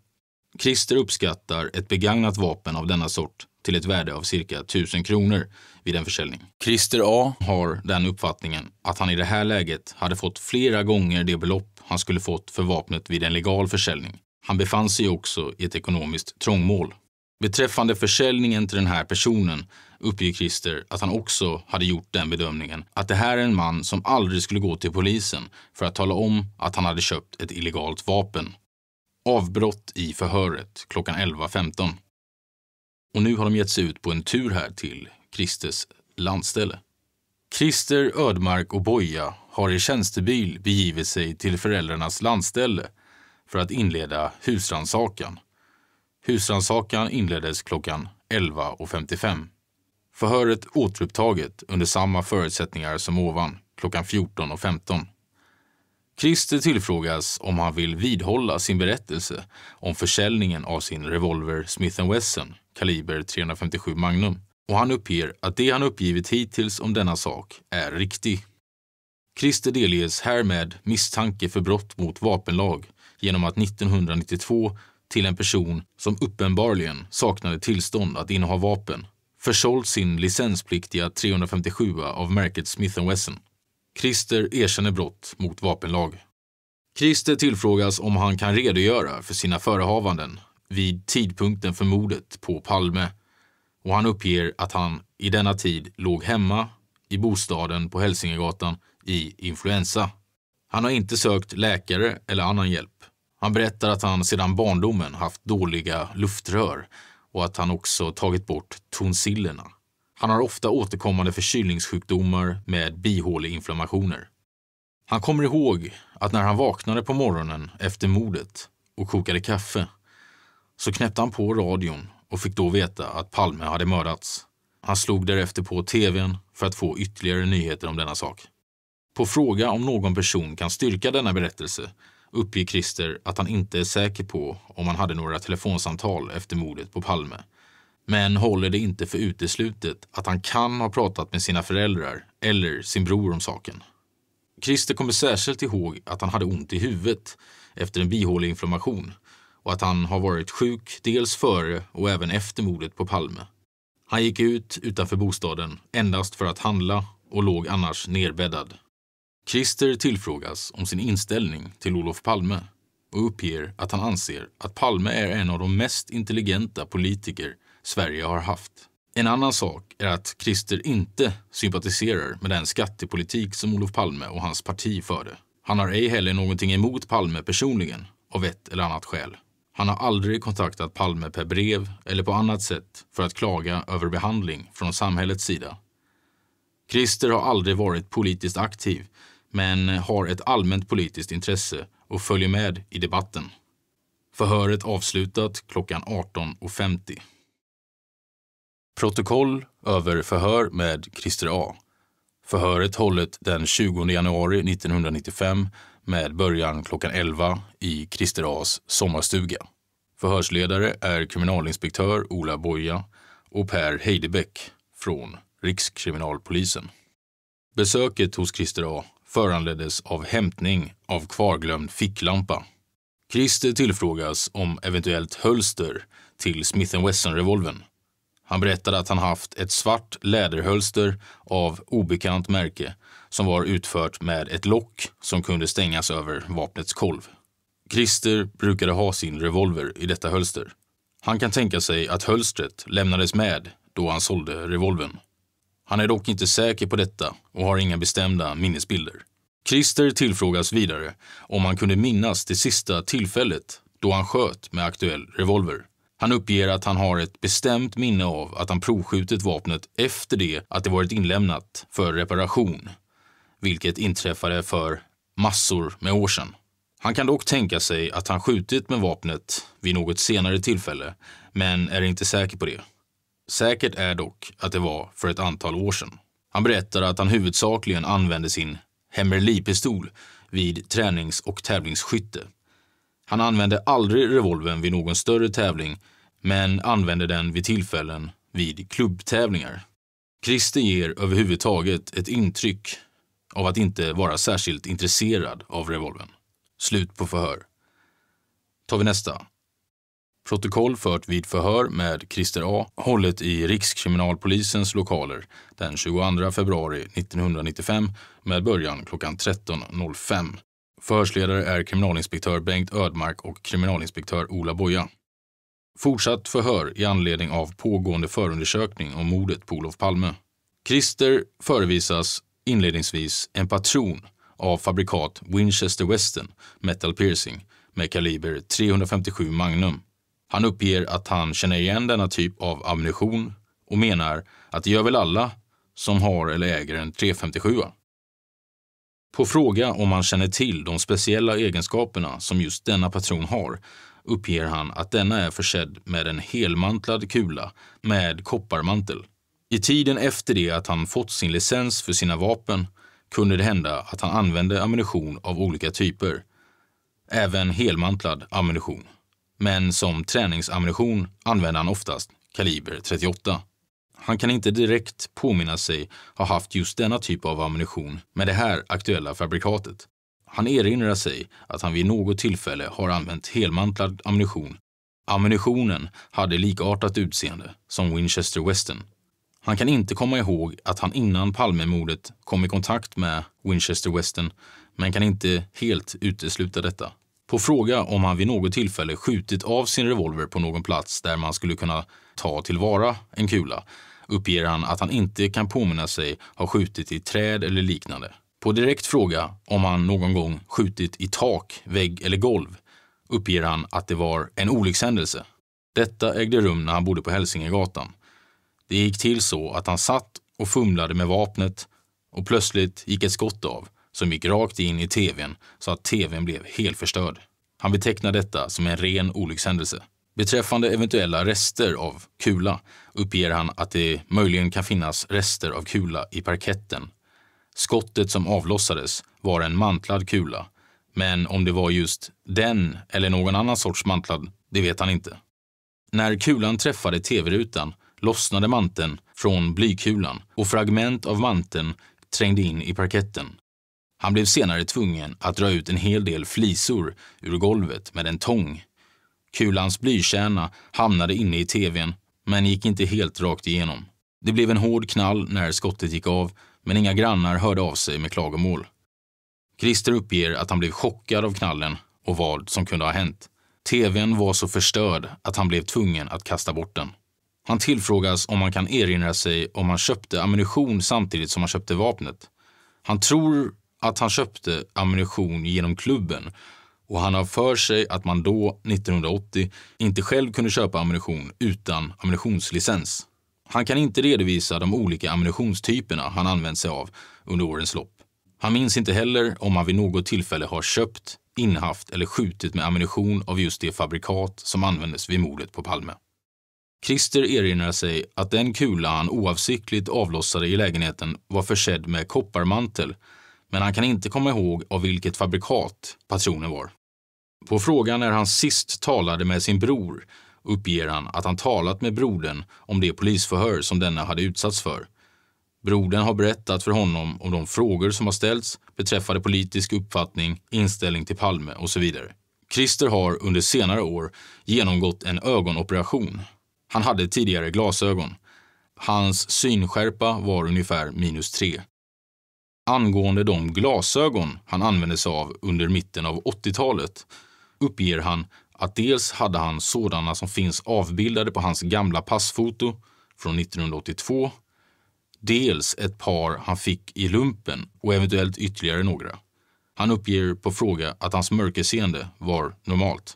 Christer uppskattar ett begagnat vapen av denna sort till ett värde av cirka 1000 kronor vid en försäljning. Christer A har den uppfattningen att han i det här läget hade fått flera gånger det belopp han skulle fått för vapnet vid en legal försäljning. Han befann sig också i ett ekonomiskt trångmål. Beträffande försäljningen till den här personen uppger Christer att han också hade gjort den bedömningen att det här är en man som aldrig skulle gå till polisen för att tala om att han hade köpt ett illegalt vapen. Avbrott i förhöret klockan 11.15. Och nu har de gett sig ut på en tur här till Christers landställe. Christer, Ödmark och Boja har i tjänstebil begivit sig till föräldrarnas landställe för att inleda husrannsakan. Husrannsakan inleddes klockan 11.55. Förhöret återupptaget under samma förutsättningar som ovan, klockan 14.15. Christer tillfrågas om han vill vidhålla sin berättelse om försäljningen av sin revolver Smith Wesson kaliber 357 Magnum och han uppger att det han uppgivit hittills om denna sak är riktig. Christer delges härmed misstanke för brott mot vapenlag genom att 1992 till en person som uppenbarligen saknade tillstånd att inneha vapen försålt sin licenspliktiga 357 av märket Smith Wesson. Christer erkänner brott mot vapenlag. Christer tillfrågas om han kan redogöra för sina förehavanden vid tidpunkten för mordet på Palme och han uppger att han i denna tid låg hemma i bostaden på Hälsingegatan i influensa. Han har inte sökt läkare eller annan hjälp. Han berättar att han sedan barndomen haft dåliga luftrör och att han också tagit bort tonsillerna. Han har ofta återkommande förkylningssjukdomar med bihåleinflammationer. Han kommer ihåg att när han vaknade på morgonen efter mordet och kokade kaffe så knäppte han på radion och fick då veta att Palme hade mördats. Han slog därefter på tvn för att få ytterligare nyheter om denna sak. På fråga om någon person kan styrka denna berättelse uppger Christer att han inte är säker på om han hade några telefonsamtal efter mordet på Palme. Men håller det inte för uteslutet att han kan ha pratat med sina föräldrar eller sin bror om saken. Christer kommer särskilt ihåg att han hade ont i huvudet efter en bihåleinflammation och att han har varit sjuk dels före och även efter mordet på Palme. Han gick ut utanför bostaden endast för att handla och låg annars nerbäddad. Christer tillfrågas om sin inställning till Olof Palme och uppger att han anser att Palme är en av de mest intelligenta politiker Sverige har haft. En annan sak är att Christer inte sympatiserar med den skattepolitik som Olof Palme och hans parti förde. Han har ej heller någonting emot Palme personligen, av ett eller annat skäl. Han har aldrig kontaktat Palme per brev eller på annat sätt för att klaga över behandling från samhällets sida. Christer har aldrig varit politiskt aktiv men har ett allmänt politiskt intresse och följer med i debatten. Förhöret avslutat klockan 18.50. Protokoll över förhör med Christer A. Förhöret hållet den 20 januari 1995 med början klockan 11 i Christer A's sommarstuga. Förhörsledare är kriminalinspektör Ola Boja och Per Heidebäck från Rikskriminalpolisen. Besöket hos Christer A föranleddes av hämtning av kvarglömd ficklampa. Christer tillfrågas om eventuellt hölster till Smith Wesson-revolven. Han berättade att han haft ett svart läderhölster av obekant märke som var utfört med ett lock som kunde stängas över vapnets kolv. Christer brukade ha sin revolver i detta hölster. Han kan tänka sig att hölstret lämnades med då han sålde revolven. Han är dock inte säker på detta och har inga bestämda minnesbilder. Christer tillfrågas vidare om han kunde minnas det sista tillfället då han sköt med aktuell revolver. Han uppger att han har ett bestämt minne av att han provskjutit vapnet efter det att det varit inlämnat för reparation, vilket inträffade för massor med år sedan. Han kan dock tänka sig att han skjutit med vapnet vid något senare tillfälle, men är inte säker på det. Säkert är dock att det var för ett antal år sedan. Han berättar att han huvudsakligen använde sin Hemmerli-pistol vid tränings och tävlingsskytte. Han använde aldrig revolven vid någon större tävling men använde den vid tillfällen vid klubbtävlingar. Christer ger överhuvudtaget ett intryck av att inte vara särskilt intresserad av revolven. Slut på förhör. Tar vi nästa. Protokoll fört vid förhör med Christer A hållet i Rikskriminalpolisens lokaler den 22 februari 1995 med början klockan 13.05. Förhörsledare är kriminalinspektör Bengt Ödmark och kriminalinspektör Ola Boja. Fortsatt förhör i anledning av pågående förundersökning om mordet på Olof Palme. Christer förevisas inledningsvis en patron av fabrikat Winchester Western Metal Piercing med kaliber 357 Magnum han uppger att han känner igen denna typ av ammunition och menar att det gör väl alla som har eller äger en 357. På fråga om han känner till de speciella egenskaperna som just denna patron har uppger han att denna är försedd med en helmantlad kula med kopparmantel. I tiden efter det att han fått sin licens för sina vapen kunde det hända att han använde ammunition av olika typer, även helmantlad ammunition men som träningsammunition använder han oftast kaliber 38. Han kan inte direkt påminna sig ha haft just denna typ av ammunition med det här aktuella fabrikatet. Han erinrar sig att han vid något tillfälle har använt helmantlad ammunition. Ammunitionen hade likartat utseende som Winchester Western. Han kan inte komma ihåg att han innan Palmemordet kom i kontakt med Winchester Western, men kan inte helt utesluta detta. På fråga om han vid något tillfälle skjutit av sin revolver på någon plats där man skulle kunna ta tillvara en kula uppger han att han inte kan påminna sig ha skjutit i träd eller liknande. På direkt fråga om han någon gång skjutit i tak, vägg eller golv uppger han att det var en olyckshändelse. Detta ägde rum när han bodde på Hälsingegatan. Det gick till så att han satt och fumlade med vapnet och plötsligt gick ett skott av som gick rakt in i tvn så att tvn blev helt förstörd. Han betecknar detta som en ren olyckshändelse. Beträffande eventuella rester av kula uppger han att det möjligen kan finnas rester av kula i parketten. Skottet som avlossades var en mantlad kula, men om det var just den eller någon annan sorts mantlad, det vet han inte. När kulan träffade tv-rutan lossnade manteln från blykulan och fragment av manteln trängde in i parketten. Han blev senare tvungen att dra ut en hel del flisor ur golvet med en tång. Kulans blykärna hamnade inne i tvn, men gick inte helt rakt igenom. Det blev en hård knall när skottet gick av, men inga grannar hörde av sig med klagomål. Christer uppger att han blev chockad av knallen och vad som kunde ha hänt. TVn var så förstörd att han blev tvungen att kasta bort den. Han tillfrågas om han kan erinra sig om han köpte ammunition samtidigt som han köpte vapnet. Han tror att han köpte ammunition genom klubben och han har för sig att man då, 1980, inte själv kunde köpa ammunition utan ammunitionslicens. Han kan inte redovisa de olika ammunitionstyperna han använt sig av under årens lopp. Han minns inte heller om han vid något tillfälle har köpt, innehaft eller skjutit med ammunition av just det fabrikat som användes vid mordet på Palme. Christer erinrar sig att den kula han oavsiktligt avlossade i lägenheten var försedd med kopparmantel men han kan inte komma ihåg av vilket fabrikat patronen var. På frågan när han sist talade med sin bror uppger han att han talat med brodern om det polisförhör som denna hade utsatts för. Brodern har berättat för honom om de frågor som har ställts beträffande politisk uppfattning, inställning till Palme och så vidare. Christer har under senare år genomgått en ögonoperation. Han hade tidigare glasögon. Hans synskärpa var ungefär minus tre angående de glasögon han använde sig av under mitten av 80-talet uppger han att dels hade han sådana som finns avbildade på hans gamla passfoto från 1982, dels ett par han fick i lumpen och eventuellt ytterligare några. Han uppger på fråga att hans mörkerseende var normalt.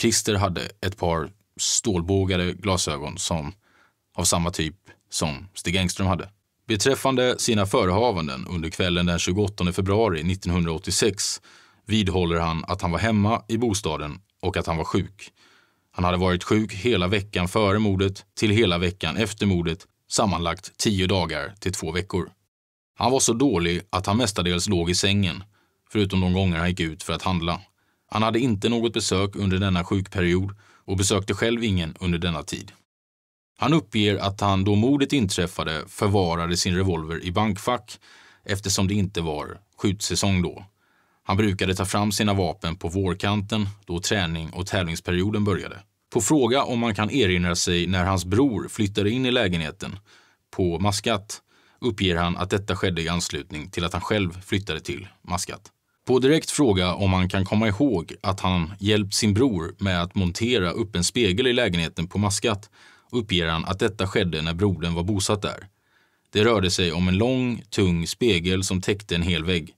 Christer hade ett par stålbågade glasögon som av samma typ som Stig Engström hade. Beträffande sina förehavanden under kvällen den 28 februari 1986 vidhåller han att han var hemma i bostaden och att han var sjuk. Han hade varit sjuk hela veckan före mordet till hela veckan efter mordet, sammanlagt tio dagar till två veckor. Han var så dålig att han mestadels låg i sängen, förutom de gånger han gick ut för att handla. Han hade inte något besök under denna sjukperiod och besökte själv ingen under denna tid. Han uppger att han då mordet inträffade förvarade sin revolver i bankfack eftersom det inte var skjutsäsong då. Han brukade ta fram sina vapen på vårkanten då träning och tävlingsperioden började. På fråga om man kan erinra sig när hans bror flyttade in i lägenheten på Maskat uppger han att detta skedde i anslutning till att han själv flyttade till Maskat. På direkt fråga om han kan komma ihåg att han hjälpt sin bror med att montera upp en spegel i lägenheten på Maskat uppger han att detta skedde när brodern var bosatt där. Det rörde sig om en lång, tung spegel som täckte en hel vägg.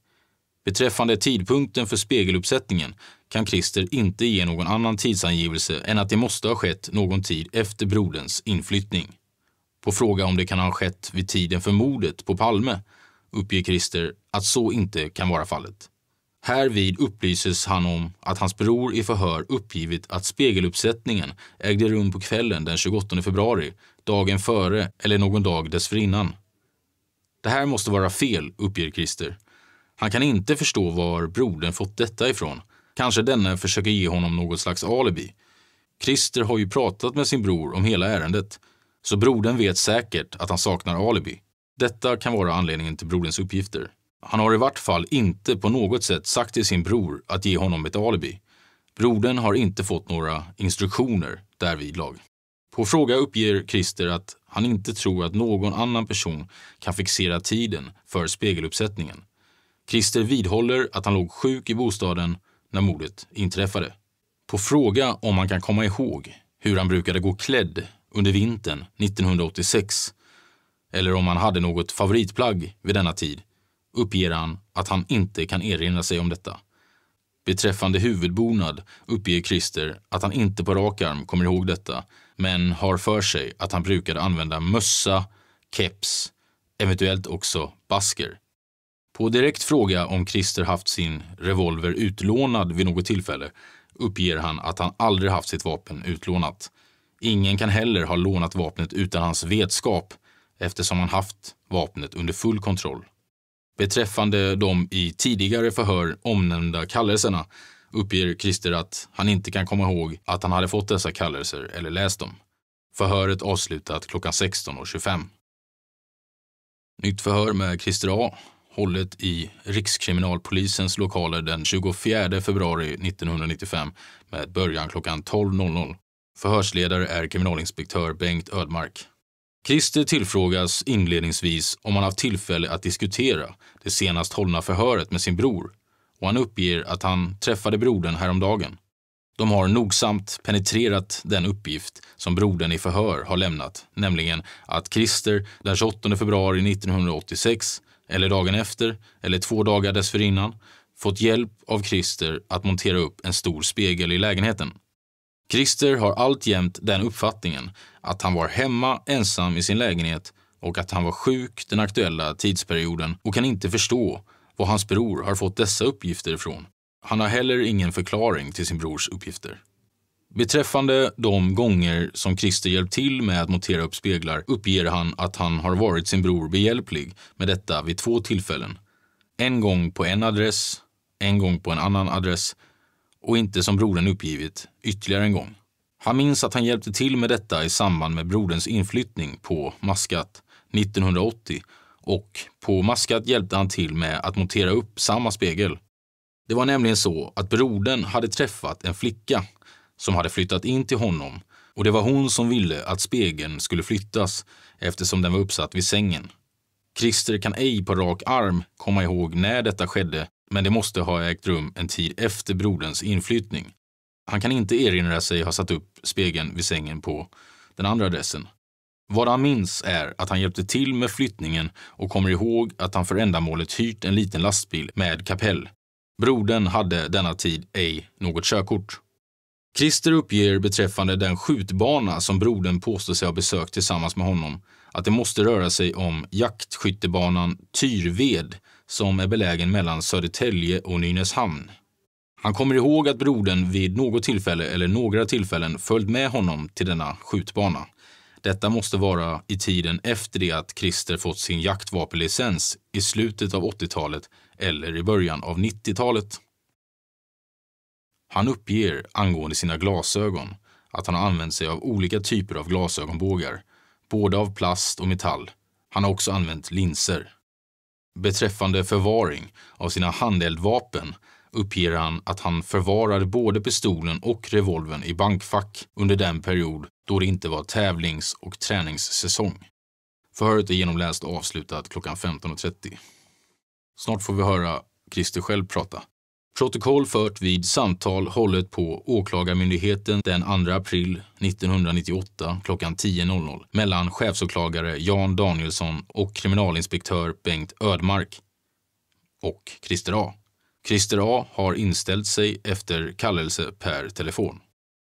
Beträffande tidpunkten för spegeluppsättningen kan Christer inte ge någon annan tidsangivelse än att det måste ha skett någon tid efter broderns inflyttning. På fråga om det kan ha skett vid tiden för mordet på Palme uppger Christer att så inte kan vara fallet. Härvid upplyses han om att hans bror i förhör uppgivit att spegeluppsättningen ägde rum på kvällen den 28 februari, dagen före eller någon dag dessförinnan. Det här måste vara fel, uppger Christer. Han kan inte förstå var brodern fått detta ifrån. Kanske denne försöker ge honom något slags alibi. Christer har ju pratat med sin bror om hela ärendet, så brodern vet säkert att han saknar alibi. Detta kan vara anledningen till broderns uppgifter. Han har i vart fall inte på något sätt sagt till sin bror att ge honom ett alibi. Brodern har inte fått några instruktioner därvidlag. På fråga uppger Christer att han inte tror att någon annan person kan fixera tiden för spegeluppsättningen. Christer vidhåller att han låg sjuk i bostaden när mordet inträffade. På fråga om han kan komma ihåg hur han brukade gå klädd under vintern 1986 eller om han hade något favoritplagg vid denna tid uppger han att han inte kan erinra sig om detta. Beträffande huvudbonad uppger Christer att han inte på rak arm kommer ihåg detta, men har för sig att han brukade använda mössa, keps, eventuellt också basker. På direkt fråga om Christer haft sin revolver utlånad vid något tillfälle uppger han att han aldrig haft sitt vapen utlånat. Ingen kan heller ha lånat vapnet utan hans vetskap eftersom han haft vapnet under full kontroll. Beträffande de i tidigare förhör omnämnda kallelserna uppger Christer att han inte kan komma ihåg att han hade fått dessa kallelser eller läst dem. Förhöret avslutat klockan 16.25. Nytt förhör med Christer A hållet i Rikskriminalpolisens lokaler den 24 februari 1995 med början klockan 12.00. Förhörsledare är kriminalinspektör Bengt Ödmark. Christer tillfrågas inledningsvis om han haft tillfälle att diskutera det senast hållna förhöret med sin bror och han uppger att han träffade brodern häromdagen. De har nogsamt penetrerat den uppgift som brodern i förhör har lämnat, nämligen att Christer den 28 februari 1986, eller dagen efter, eller två dagar dessförinnan, fått hjälp av Christer att montera upp en stor spegel i lägenheten. Christer har alltjämt den uppfattningen att han var hemma ensam i sin lägenhet och att han var sjuk den aktuella tidsperioden och kan inte förstå var hans bror har fått dessa uppgifter ifrån. Han har heller ingen förklaring till sin brors uppgifter. Beträffande de gånger som Christer hjälpt till med att montera upp speglar uppger han att han har varit sin bror behjälplig med detta vid två tillfällen. En gång på en adress, en gång på en annan adress och inte som brodern uppgivit ytterligare en gång. Han minns att han hjälpte till med detta i samband med broderns inflyttning på Maskat 1980 och på Maskat hjälpte han till med att montera upp samma spegel. Det var nämligen så att brodern hade träffat en flicka som hade flyttat in till honom och det var hon som ville att spegeln skulle flyttas eftersom den var uppsatt vid sängen. Christer kan ej på rak arm komma ihåg när detta skedde men det måste ha ägt rum en tid efter broderns inflyttning. Han kan inte erinra sig ha satt upp spegeln vid sängen på den andra adressen. Vad han minns är att han hjälpte till med flyttningen och kommer ihåg att han för ändamålet hyrt en liten lastbil med kapell. Brodern hade denna tid ej något körkort. Christer uppger beträffande den skjutbana som brodern påstår sig ha besökt tillsammans med honom att det måste röra sig om jaktskyttebanan Tyrved som är belägen mellan Södertälje och Nynäshamn. Han kommer ihåg att brodern vid något tillfälle eller några tillfällen följt med honom till denna skjutbana. Detta måste vara i tiden efter det att Christer fått sin jaktvapenlicens i slutet av 80-talet eller i början av 90-talet. Han uppger angående sina glasögon att han har använt sig av olika typer av glasögonbågar, både av plast och metall. Han har också använt linser. Beträffande förvaring av sina handeldvapen uppger han att han förvarade både pistolen och revolven i bankfack under den period då det inte var tävlings och träningssäsong. Förhöret är genomläst och avslutat klockan 15.30. Snart får vi höra Christer själv prata. Protokoll fört vid samtal hållet på Åklagarmyndigheten den 2 april 1998 klockan 10.00 mellan chefsåklagare Jan Danielsson och kriminalinspektör Bengt Ödmark och Christer A. Christer A har inställt sig efter kallelse per telefon.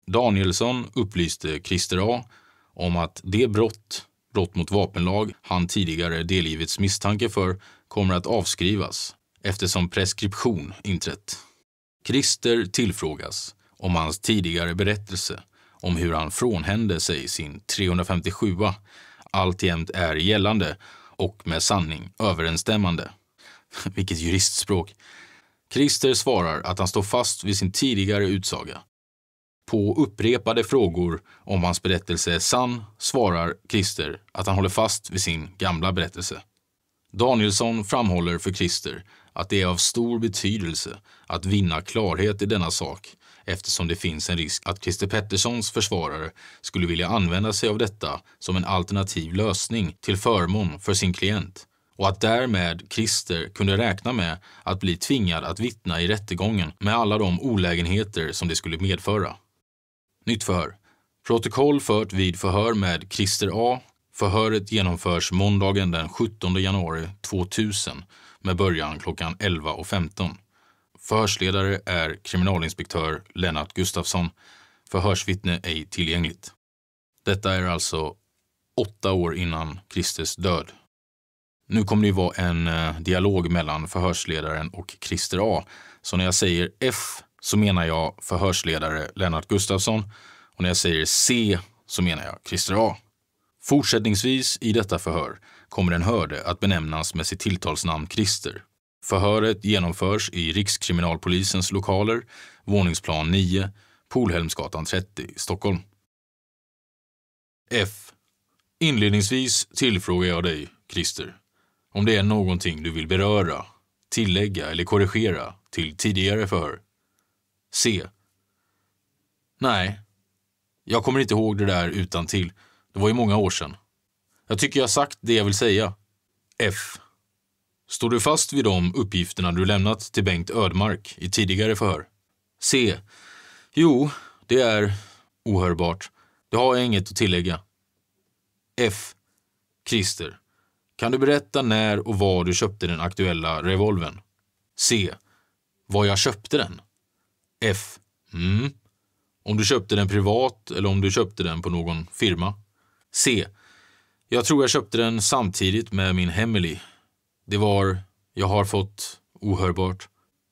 Danielsson upplyste Christer A om att det brott, brott mot vapenlag, han tidigare delgivits misstanke för kommer att avskrivas eftersom preskription inträtt. Christer tillfrågas om hans tidigare berättelse om hur han frånhände sig sin 357 alltjämt är gällande och med sanning överensstämmande. Vilket juristspråk! Christer svarar att han står fast vid sin tidigare utsaga. På upprepade frågor om hans berättelse är sann svarar Christer att han håller fast vid sin gamla berättelse. Danielsson framhåller för Christer att det är av stor betydelse att vinna klarhet i denna sak eftersom det finns en risk att Christer Petterssons försvarare skulle vilja använda sig av detta som en alternativ lösning till förmån för sin klient och att därmed Christer kunde räkna med att bli tvingad att vittna i rättegången med alla de olägenheter som det skulle medföra. Nytt förhör. Protokoll fört vid förhör med Christer A. Förhöret genomförs måndagen den 17 januari 2000 med början klockan 11.15. Förhörsledare är kriminalinspektör Lennart Gustafsson. Förhörsvittne ej tillgängligt. Detta är alltså åtta år innan Christers död. Nu kommer det vara en eh, dialog mellan förhörsledaren och Christer A. Så när jag säger F så menar jag förhörsledare Lennart Gustafsson och när jag säger C så menar jag Christer A. Fortsättningsvis i detta förhör kommer den hörde att benämnas med sitt tilltalsnamn Christer. Förhöret genomförs i Rikskriminalpolisens lokaler, våningsplan 9, Polhelmsgatan 30, Stockholm. F. Inledningsvis tillfrågar jag dig, Christer, om det är någonting du vill beröra, tillägga eller korrigera till tidigare förhör. C. Nej, jag kommer inte ihåg det där utan till. Det var ju många år sedan. Jag tycker jag sagt det jag vill säga. F. Står du fast vid de uppgifterna du lämnat till Bengt Ödmark i tidigare förhör? C. Jo, det är ohörbart. Det har jag inget att tillägga. F. Christer. Kan du berätta när och var du köpte den aktuella revolven? C. Var jag köpte den? F. Mm. Om du köpte den privat eller om du köpte den på någon firma? C. Jag tror jag köpte den samtidigt med min Hemily. Det var “Jag har fått, ohörbart,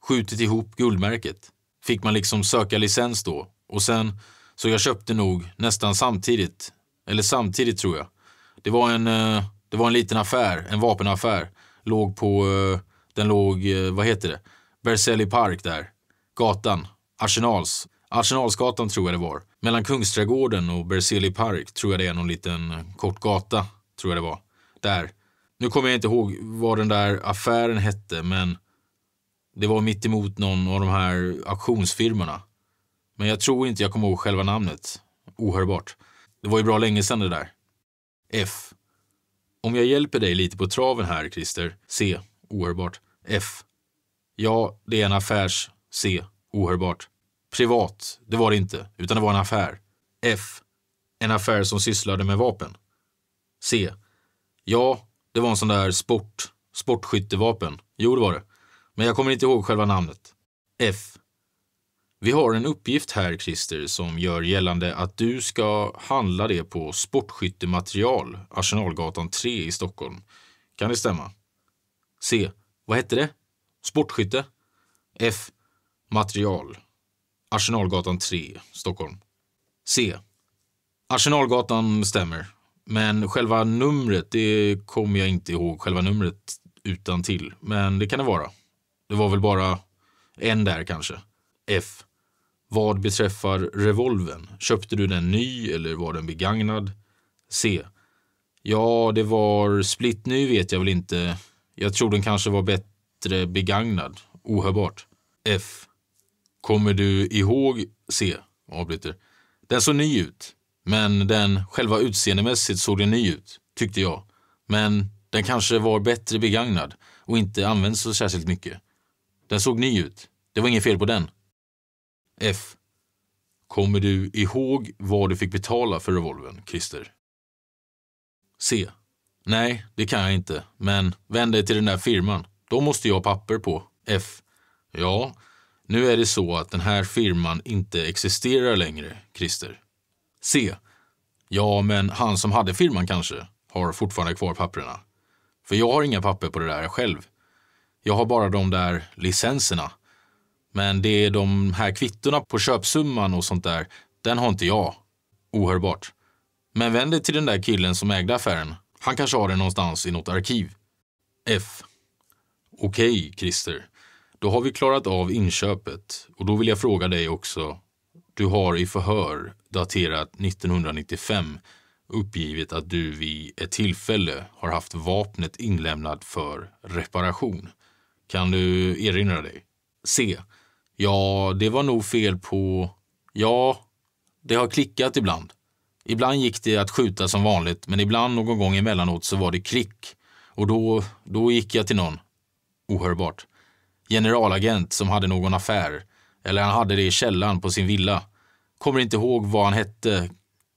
skjutit ihop guldmärket”. Fick man liksom söka licens då. Och sen, så jag köpte nog nästan samtidigt. Eller samtidigt tror jag. Det var en, eh, det var en liten affär, en vapenaffär. Låg på, eh, den låg, eh, vad heter det, Berzelii park där. Gatan, Arsenals. Arsenalsgatan tror jag det var. Mellan Kungsträdgården och Berzelii park tror jag det är någon liten kort gata. Tror jag det var. Där. Nu kommer jag inte ihåg vad den där affären hette men det var mitt emot någon av de här auktionsfirmorna. Men jag tror inte jag kommer ihåg själva namnet. Ohörbart. Det var ju bra länge sedan det där. F. Om jag hjälper dig lite på traven här, Christer. C. Ohörbart. F. Ja, det är en affärs... C. Ohörbart. Privat, det var det inte, utan det var en affär. F. En affär som sysslade med vapen. C. Ja, det var en sån där sport, sportskyttevapen. Jo, det var det. Men jag kommer inte ihåg själva namnet. F. Vi har en uppgift här, Christer, som gör gällande att du ska handla det på Sportskyttematerial, Arsenalgatan 3 i Stockholm. Kan det stämma? C. Vad hette det? Sportskytte? F. Material. Arsenalgatan 3, Stockholm. C. Arsenalgatan stämmer. Men själva numret, det kommer jag inte ihåg själva numret utan till. Men det kan det vara. Det var väl bara en där kanske. F. Vad beträffar revolven, köpte du den ny eller var den begagnad? C. Ja, det var split ny vet jag väl inte. Jag tror den kanske var bättre begagnad. Ohörbart. F. Kommer du ihåg, se, avbryter. Den såg ny ut, men den själva utseendemässigt såg den ny ut, tyckte jag. Men den kanske var bättre begagnad och inte används så särskilt mycket. Den såg ny ut. Det var inget fel på den. F. Kommer du ihåg vad du fick betala för revolven, Christer? C. Nej, det kan jag inte, men vänd dig till den där firman. De måste jag ha papper på. F. Ja, nu är det så att den här firman inte existerar längre, Christer. C. Ja, men han som hade firman kanske har fortfarande kvar papperna. För jag har inga papper på det där själv. Jag har bara de där licenserna. Men det är de här kvittorna på köpsumman och sånt där, den har inte jag. Ohörbart. Men vänd dig till den där killen som ägde affären. Han kanske har det någonstans i något arkiv. F. Okej, okay, Christer. Då har vi klarat av inköpet och då vill jag fråga dig också. Du har i förhör daterat 1995 uppgivit att du vid ett tillfälle har haft vapnet inlämnat för reparation. Kan du erinra dig? C. Ja, det var nog fel på... Ja, det har klickat ibland. Ibland gick det att skjuta som vanligt, men ibland någon gång emellanåt så var det klick. Och då, då gick jag till någon. Ohörbart generalagent som hade någon affär. Eller han hade det i källaren på sin villa. Kommer inte ihåg vad han hette.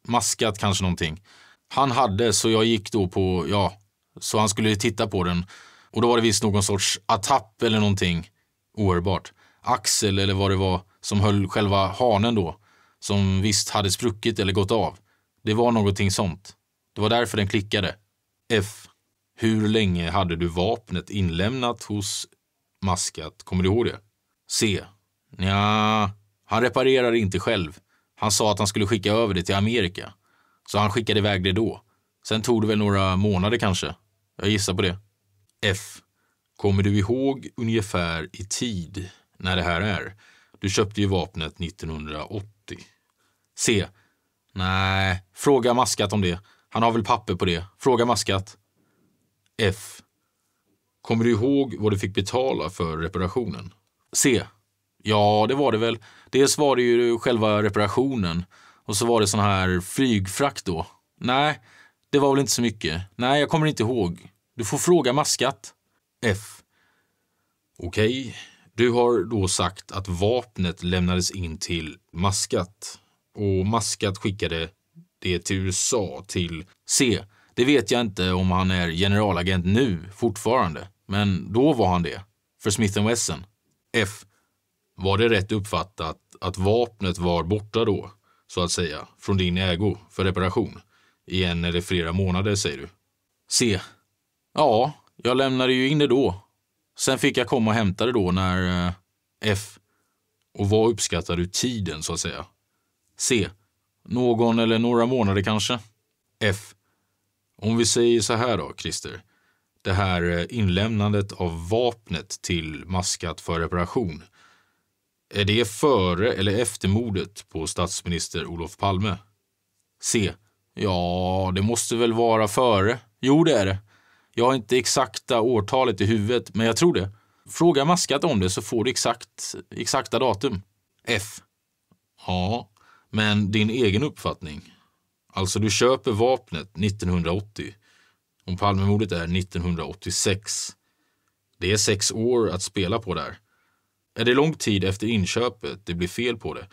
Maskat kanske någonting. Han hade, så jag gick då på, ja, så han skulle titta på den. Och då var det visst någon sorts attapp eller någonting oerhört. Axel eller vad det var som höll själva hanen då. Som visst hade spruckit eller gått av. Det var någonting sånt. Det var därför den klickade. F. Hur länge hade du vapnet inlämnat hos maskat. Kommer du ihåg det? C. Ja, han reparerar inte själv. Han sa att han skulle skicka över det till Amerika. Så han skickade iväg det då. Sen tog det väl några månader kanske. Jag gissar på det. F. Kommer du ihåg ungefär i tid när det här är? Du köpte ju vapnet 1980. C. Nej, fråga Maskat om det. Han har väl papper på det. Fråga Maskat. F. Kommer du ihåg vad du fick betala för reparationen? C. Ja, det var det väl. Dels var det ju själva reparationen och så var det sån här flygfrakt då. Nej, det var väl inte så mycket. Nej, jag kommer inte ihåg. Du får fråga maskat. F. Okej, okay. du har då sagt att vapnet lämnades in till maskat och maskat skickade det till USA till C. Det vet jag inte om han är generalagent nu fortfarande men då var han det. För Smith Wesson. F. Var det rätt uppfattat att vapnet var borta då, så att säga, från din ägo för reparation? I en eller flera månader, säger du. C. Ja, jag lämnade ju in det då. Sen fick jag komma och hämta det då när... Eh, F. Och vad uppskattar du tiden, så att säga? C. Någon eller några månader kanske? F. Om vi säger så här då, Christer det här eh, inlämnandet av vapnet till Maskat för reparation. Är det före eller efter mordet på statsminister Olof Palme? C. Ja, det måste väl vara före. Jo, det är det. Jag har inte exakta årtalet i huvudet, men jag tror det. Fråga Maskat om det så får du exakt, exakta datum. F. Ja, men din egen uppfattning. Alltså, du köper vapnet 1980 om Palmemordet är 1986, det är sex år att spela på där. Är det lång tid efter inköpet det blir fel på det?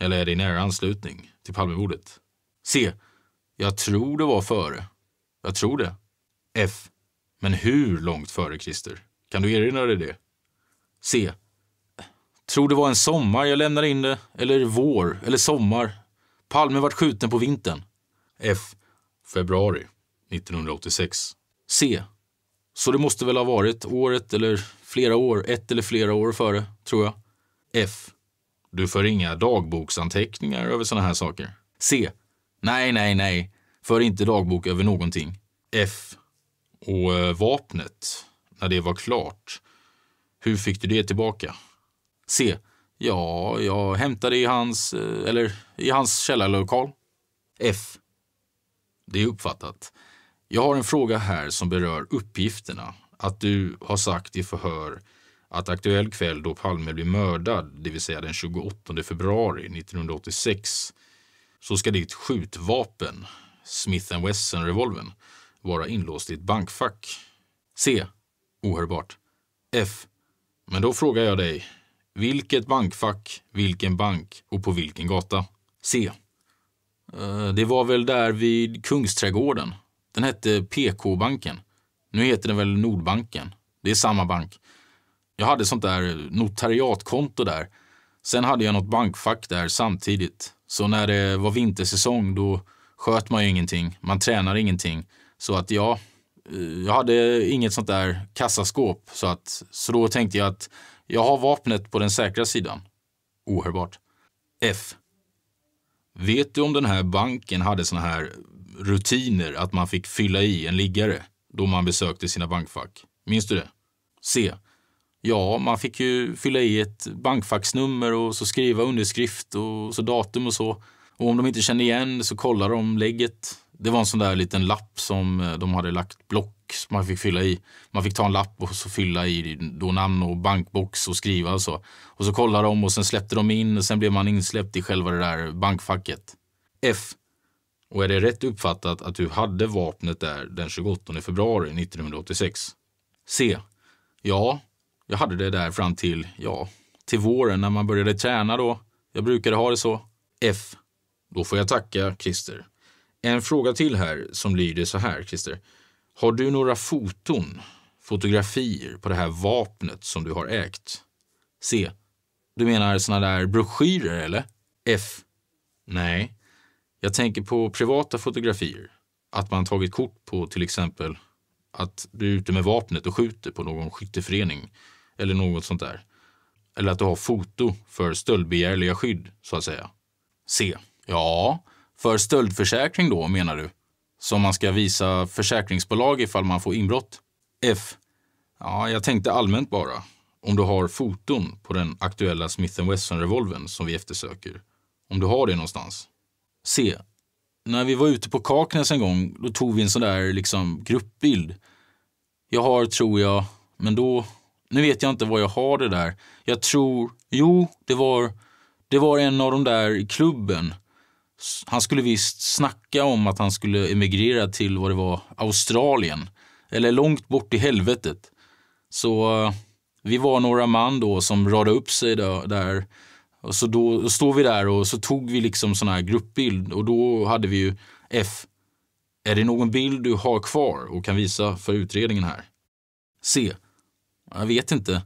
Eller är det i nära anslutning till Palmemordet? C. Jag tror det var före. Jag tror det. F. Men hur långt före, Christer? Kan du erinra dig det? C. Tror det var en sommar jag lämnade in det, eller vår, eller sommar. Palme vart skjuten på vintern. F. Februari. 1986. C. Så det måste väl ha varit året eller flera år, ett eller flera år före, tror jag. F. Du för inga dagboksanteckningar över sådana här saker. C. Nej, nej, nej. För inte dagbok över någonting. F. Och eh, vapnet, när det var klart, hur fick du det tillbaka? C. Ja, jag hämtade i hans, eh, eller i hans källarlokal. F. Det är uppfattat. Jag har en fråga här som berör uppgifterna. Att du har sagt i förhör att Aktuell kväll då Palme blir mördad, det vill säga den 28 februari 1986, så ska ditt skjutvapen, Smith Wesson-revolven, vara inlåst i ett bankfack. C. Ohörbart. F. Men då frågar jag dig, vilket bankfack, vilken bank och på vilken gata? C. Eh, det var väl där vid Kungsträdgården? Den hette PK-banken. Nu heter den väl Nordbanken. Det är samma bank. Jag hade sånt där notariatkonto där. Sen hade jag något bankfack där samtidigt. Så när det var vintersäsong då sköt man ju ingenting. Man tränade ingenting. Så att ja, eh, jag hade inget sånt där kassaskåp. Så, att, så då tänkte jag att jag har vapnet på den säkra sidan. Ohörbart. F. Vet du om den här banken hade såna här rutiner att man fick fylla i en liggare då man besökte sina bankfack. Minns du det? C. Ja, man fick ju fylla i ett bankfacksnummer och så skriva underskrift och så datum och så. Och om de inte kände igen så kollade de lägget. Det var en sån där liten lapp som eh, de hade lagt block som man fick fylla i. Man fick ta en lapp och så fylla i då namn och bankbox och skriva och så. Och så kollade de och sen släppte de in och sen blev man insläppt i själva det där bankfacket. F. Och är det rätt uppfattat att du hade vapnet där den 28 februari 1986? C. Ja, jag hade det där fram till, ja, till våren när man började träna då. Jag brukade ha det så. F. Då får jag tacka Christer. En fråga till här som lyder så här, Christer. Har du några foton, fotografier på det här vapnet som du har ägt? C. Du menar såna där broschyrer eller? F. Nej, jag tänker på privata fotografier. Att man tagit kort på till exempel att du är ute med vapnet och skjuter på någon skytteförening eller något sånt där. Eller att du har foto för stöldbegärliga skydd, så att säga. C. Ja, för stöldförsäkring då, menar du? Som man ska visa försäkringsbolag ifall man får inbrott? F. Ja, jag tänkte allmänt bara. Om du har foton på den aktuella Smith Wesson-revolven som vi eftersöker. Om du har det någonstans se. När vi var ute på Kaknäs en gång, då tog vi en sån där liksom gruppbild. Jag har, tror jag, men då, nu vet jag inte vad jag har det där. Jag tror, jo, det var, det var en av de där i klubben. Han skulle visst snacka om att han skulle emigrera till vad det var, Australien. Eller långt bort i helvetet. Så eh, vi var några man då som radade upp sig där och så då, då står vi där och så tog vi liksom sån här gruppbild och då hade vi ju F. Är det någon bild du har kvar och kan visa för utredningen här? C. Jag vet inte,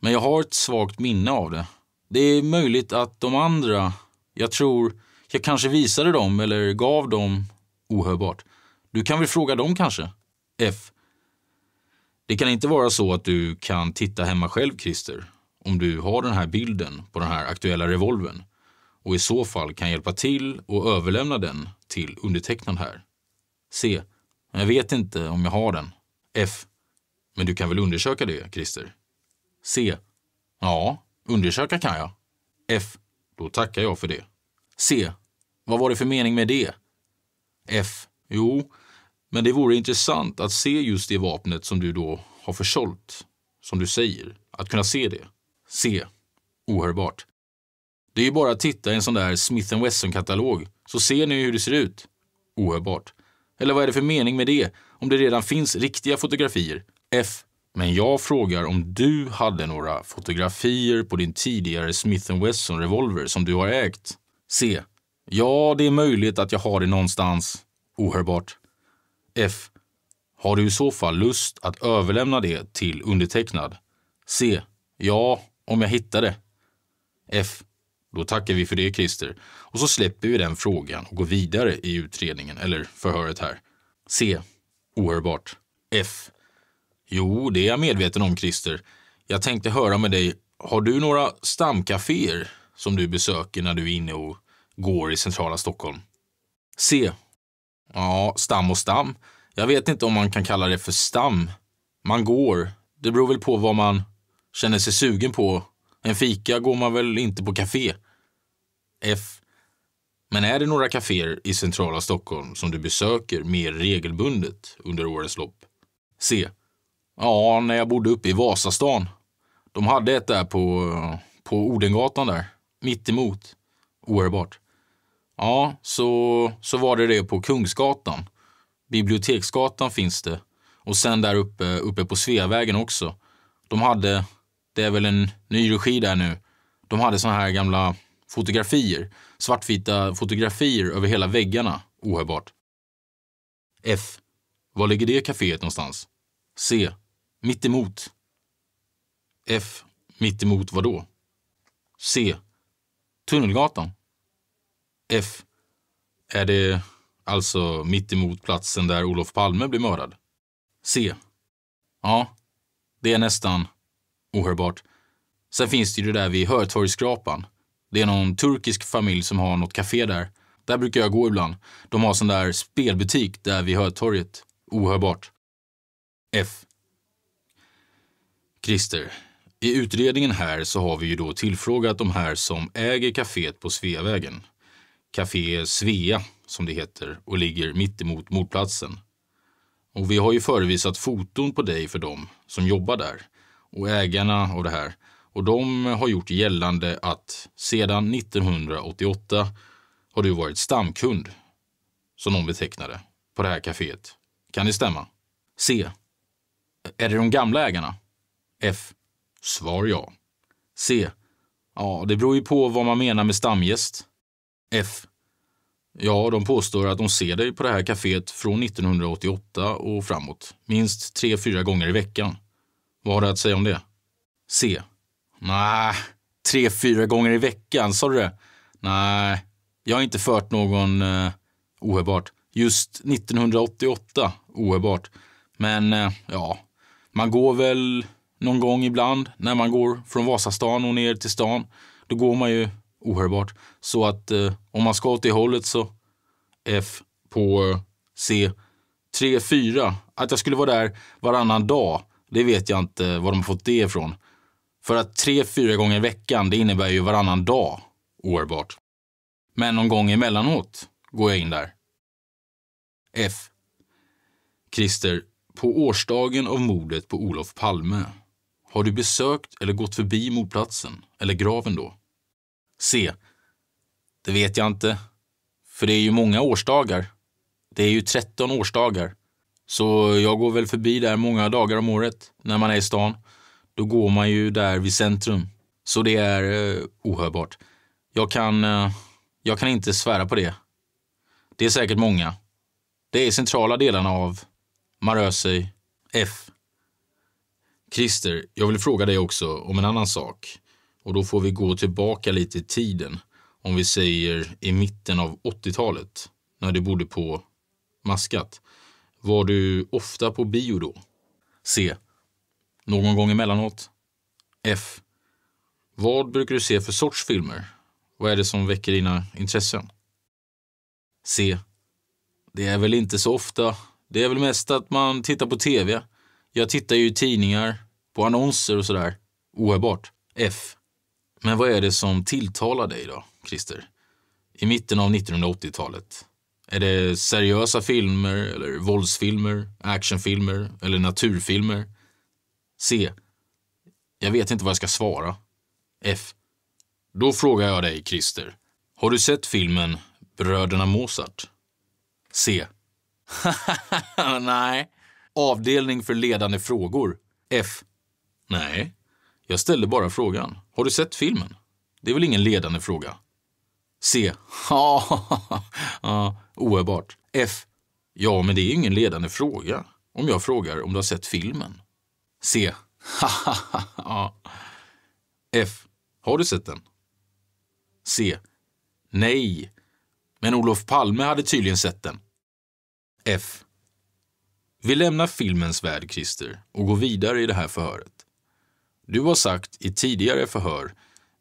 men jag har ett svagt minne av det. Det är möjligt att de andra, jag tror, jag kanske visade dem eller gav dem ohörbart. Du kan väl fråga dem kanske? F. Det kan inte vara så att du kan titta hemma själv, Christer om du har den här bilden på den här aktuella revolven och i så fall kan hjälpa till och överlämna den till undertecknad här. C. Jag vet inte om jag har den. F. Men du kan väl undersöka det, Christer? C. Ja, undersöka kan jag. F. Då tackar jag för det. C. Vad var det för mening med det? F. Jo, men det vore intressant att se just det vapnet som du då har försålt. Som du säger, att kunna se det. C. Ohörbart. Det är ju bara att titta i en sån där Smith Wesson-katalog så ser ni hur det ser ut. Ohörbart. Eller vad är det för mening med det om det redan finns riktiga fotografier? F. Men jag frågar om du hade några fotografier på din tidigare Smith Wesson revolver som du har ägt? C. Ja, det är möjligt att jag har det någonstans. Ohörbart. F. Har du i så fall lust att överlämna det till undertecknad? C. Ja, om jag hittar det. F. Då tackar vi för det Christer. Och så släpper vi den frågan och går vidare i utredningen, eller förhöret här. C. Ohörbart. F. Jo, det är jag medveten om Christer. Jag tänkte höra med dig, har du några stamkaféer som du besöker när du är inne och går i centrala Stockholm? C. Ja, stam och stam. Jag vet inte om man kan kalla det för stam. Man går. Det beror väl på vad man känner sig sugen på. En fika går man väl inte på café? F. Men är det några kaféer i centrala Stockholm som du besöker mer regelbundet under årens lopp? C. Ja, när jag bodde uppe i Vasastan. De hade ett där på, på Odengatan där, mittemot. Oerhört. Ja, så, så var det det på Kungsgatan. Biblioteksgatan finns det. Och sen där uppe, uppe på Sveavägen också. De hade, det är väl en ny regi där nu. De hade såna här gamla fotografier, svartvita fotografier över hela väggarna, ohörbart. F. Var ligger det kaféet någonstans? C. Mitt emot. F. Mitt emot vad då? C. Tunnelgatan. F. Är det alltså mitt emot platsen där Olof Palme blev mördad? C. Ja, det är nästan ohörbart. Sen finns det ju det där vid Hötorgsskrapan. Det är någon turkisk familj som har något café där. Där brukar jag gå ibland. De har sån där spelbutik där vid Hötorget. Ohörbart. F. Christer. I utredningen här så har vi ju då tillfrågat de här som äger kaféet på Sveavägen. Café Svea, som det heter, och ligger mittemot mordplatsen. Och vi har ju förevisat foton på dig för dem som jobbar där och ägarna av det här. Och de har gjort gällande att sedan 1988 har du varit stamkund, som någon betecknade, på det här kaféet. Kan det stämma? C. Är det de gamla ägarna? F. Svar ja. C. Ja, det beror ju på vad man menar med stamgäst. F. Ja, de påstår att de ser dig på det här kaféet från 1988 och framåt. Minst tre fyra gånger i veckan. Vad har du att säga om det? C. Nej, tre, fyra gånger i veckan, sa du det? Nej, jag har inte fört någon... Eh, ohörbart. Just 1988, ohörbart. Men eh, ja, man går väl någon gång ibland när man går från Vasastan och ner till stan. Då går man ju ohörbart. Så att eh, om man ska åt det hållet så F på eh, C. 3-4. Att jag skulle vara där varannan dag. Det vet jag inte var de fått det ifrån. För att tre, fyra gånger i veckan, det innebär ju varannan dag, oerhört. Men någon gång emellanåt går jag in där. F. Christer, på årsdagen av mordet på Olof Palme, har du besökt eller gått förbi mordplatsen eller graven då? C. Det vet jag inte. För det är ju många årsdagar. Det är ju 13 årsdagar. Så jag går väl förbi där många dagar om året när man är i stan. Då går man ju där vid centrum. Så det är eh, ohörbart. Jag kan, eh, jag kan inte svära på det. Det är säkert många. Det är centrala delarna av Marösöj, F. Christer, jag vill fråga dig också om en annan sak. Och då får vi gå tillbaka lite i tiden. Om vi säger i mitten av 80-talet, när du bodde på Maskat. Var du ofta på bio då? C. Någon gång emellanåt? F. Vad brukar du se för sorts filmer? Vad är det som väcker dina intressen? C. Det är väl inte så ofta. Det är väl mest att man tittar på tv. Jag tittar ju i tidningar, på annonser och sådär. Ohörbart. F. Men vad är det som tilltalar dig då, Christer? I mitten av 1980-talet. Är det seriösa filmer, eller våldsfilmer, actionfilmer eller naturfilmer? C. Jag vet inte vad jag ska svara. F. Då frågar jag dig, Christer. Har du sett filmen Bröderna Mozart? C. Nej. Avdelning för ledande frågor. F. Nej. Jag ställde bara frågan. Har du sett filmen? Det är väl ingen ledande fråga? C. Ja, oerhört. F. Ja, men det är ingen ledande fråga om jag frågar om du har sett filmen. C. F. Har du sett den? C. Nej, men Olof Palme hade tydligen sett den. F. Vi lämnar filmens värld, Christer, och går vidare i det här förhöret. Du har sagt i tidigare förhör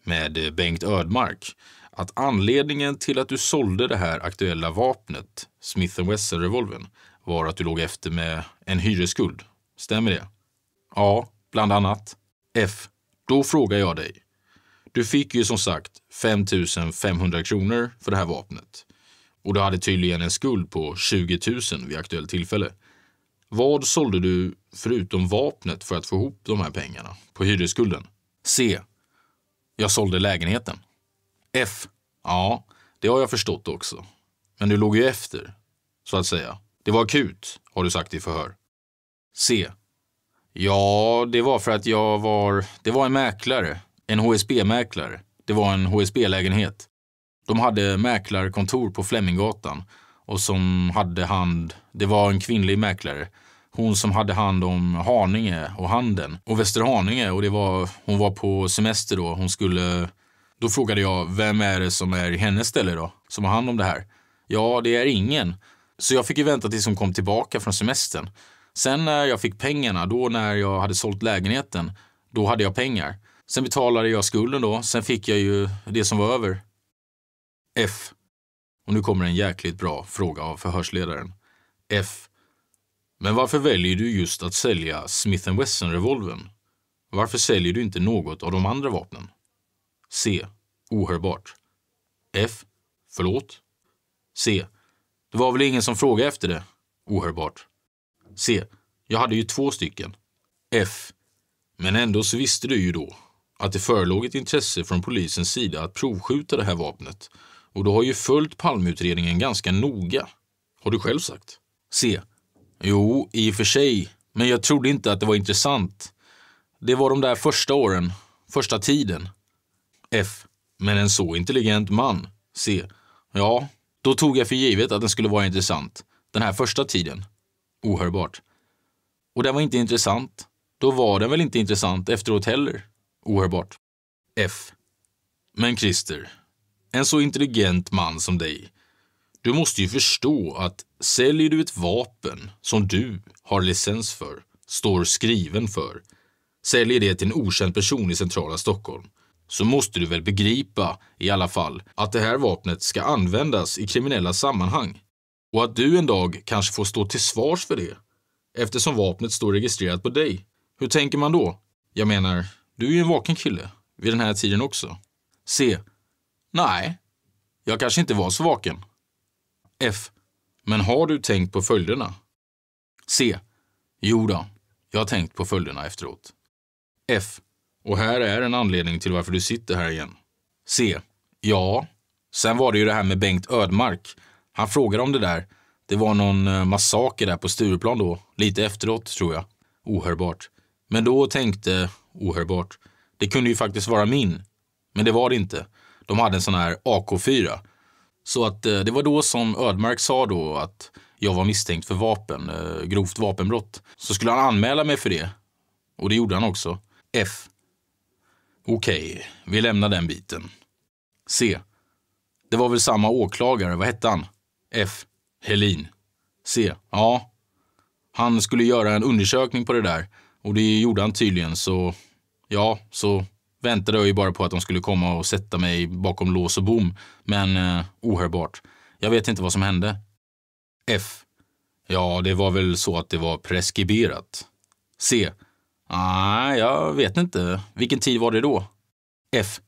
med eh, Bengt Ödmark att anledningen till att du sålde det här aktuella vapnet, Smith Wesson-revolvern, var att du låg efter med en hyresskuld. Stämmer det? Ja, bland annat. F. Då frågar jag dig. Du fick ju som sagt 5 500 kronor för det här vapnet och du hade tydligen en skuld på 20 000 vid aktuellt tillfälle. Vad sålde du förutom vapnet för att få ihop de här pengarna på hyresskulden? C. Jag sålde lägenheten. F. Ja, det har jag förstått också. Men du låg ju efter, så att säga. Det var akut, har du sagt i förhör. C. Ja, det var för att jag var... Det var en mäklare. En HSB-mäklare. Det var en HSB-lägenhet. De hade mäklarkontor på Fleminggatan och som hade hand... Det var en kvinnlig mäklare. Hon som hade hand om Haninge och Handen. och Västerhaninge och det var... Hon var på semester då. Hon skulle då frågade jag, vem är det som är i hennes ställe då? Som har hand om det här? Ja, det är ingen. Så jag fick ju vänta tills hon kom tillbaka från semestern. Sen när jag fick pengarna, då när jag hade sålt lägenheten, då hade jag pengar. Sen betalade jag skulden då, sen fick jag ju det som var över. F. Och nu kommer en jäkligt bra fråga av förhörsledaren. F. Men varför väljer du just att sälja Smith Wesson-revolven? Varför säljer du inte något av de andra vapnen? C. Ohörbart. F. Förlåt. C. Det var väl ingen som frågade efter det? Ohörbart. C. Jag hade ju två stycken. F. Men ändå så visste du ju då att det förelåg ett intresse från polisens sida att provskjuta det här vapnet och du har ju följt palmutredningen ganska noga, har du själv sagt. C. Jo, i och för sig, men jag trodde inte att det var intressant. Det var de där första åren, första tiden. F. Men en så intelligent man. C. Ja, då tog jag för givet att den skulle vara intressant. Den här första tiden. Ohörbart. Och den var inte intressant. Då var den väl inte intressant efteråt heller. Ohörbart. F. Men Christer, en så intelligent man som dig. Du måste ju förstå att säljer du ett vapen som du har licens för, står skriven för, säljer det till en okänd person i centrala Stockholm, så måste du väl begripa, i alla fall, att det här vapnet ska användas i kriminella sammanhang. Och att du en dag kanske får stå till svars för det, eftersom vapnet står registrerat på dig. Hur tänker man då? Jag menar, du är ju en vaken kille, vid den här tiden också. C. Nej, jag kanske inte var så vaken. F. Men har du tänkt på följderna? C. Jo då, jag har tänkt på följderna efteråt. F. Och här är en anledning till varför du sitter här igen. C. Ja. Sen var det ju det här med Bengt Ödmark. Han frågade om det där. Det var någon eh, massaker där på Stureplan då, lite efteråt tror jag. Ohörbart. Men då tänkte, ohörbart, det kunde ju faktiskt vara min. Men det var det inte. De hade en sån här AK4. Så att eh, det var då som Ödmark sa då att jag var misstänkt för vapen, eh, grovt vapenbrott. Så skulle han anmäla mig för det. Och det gjorde han också. F. Okej, vi lämnar den biten. C. Det var väl samma åklagare, vad hette han? F. Helin. C. Ja. Han skulle göra en undersökning på det där och det gjorde han tydligen så... Ja, så väntade jag ju bara på att de skulle komma och sätta mig bakom lås och bom. Men eh, ohörbart. Jag vet inte vad som hände. F. Ja, det var väl så att det var preskriberat. C. Nej, jag vet inte. Vilken tid var det då? F.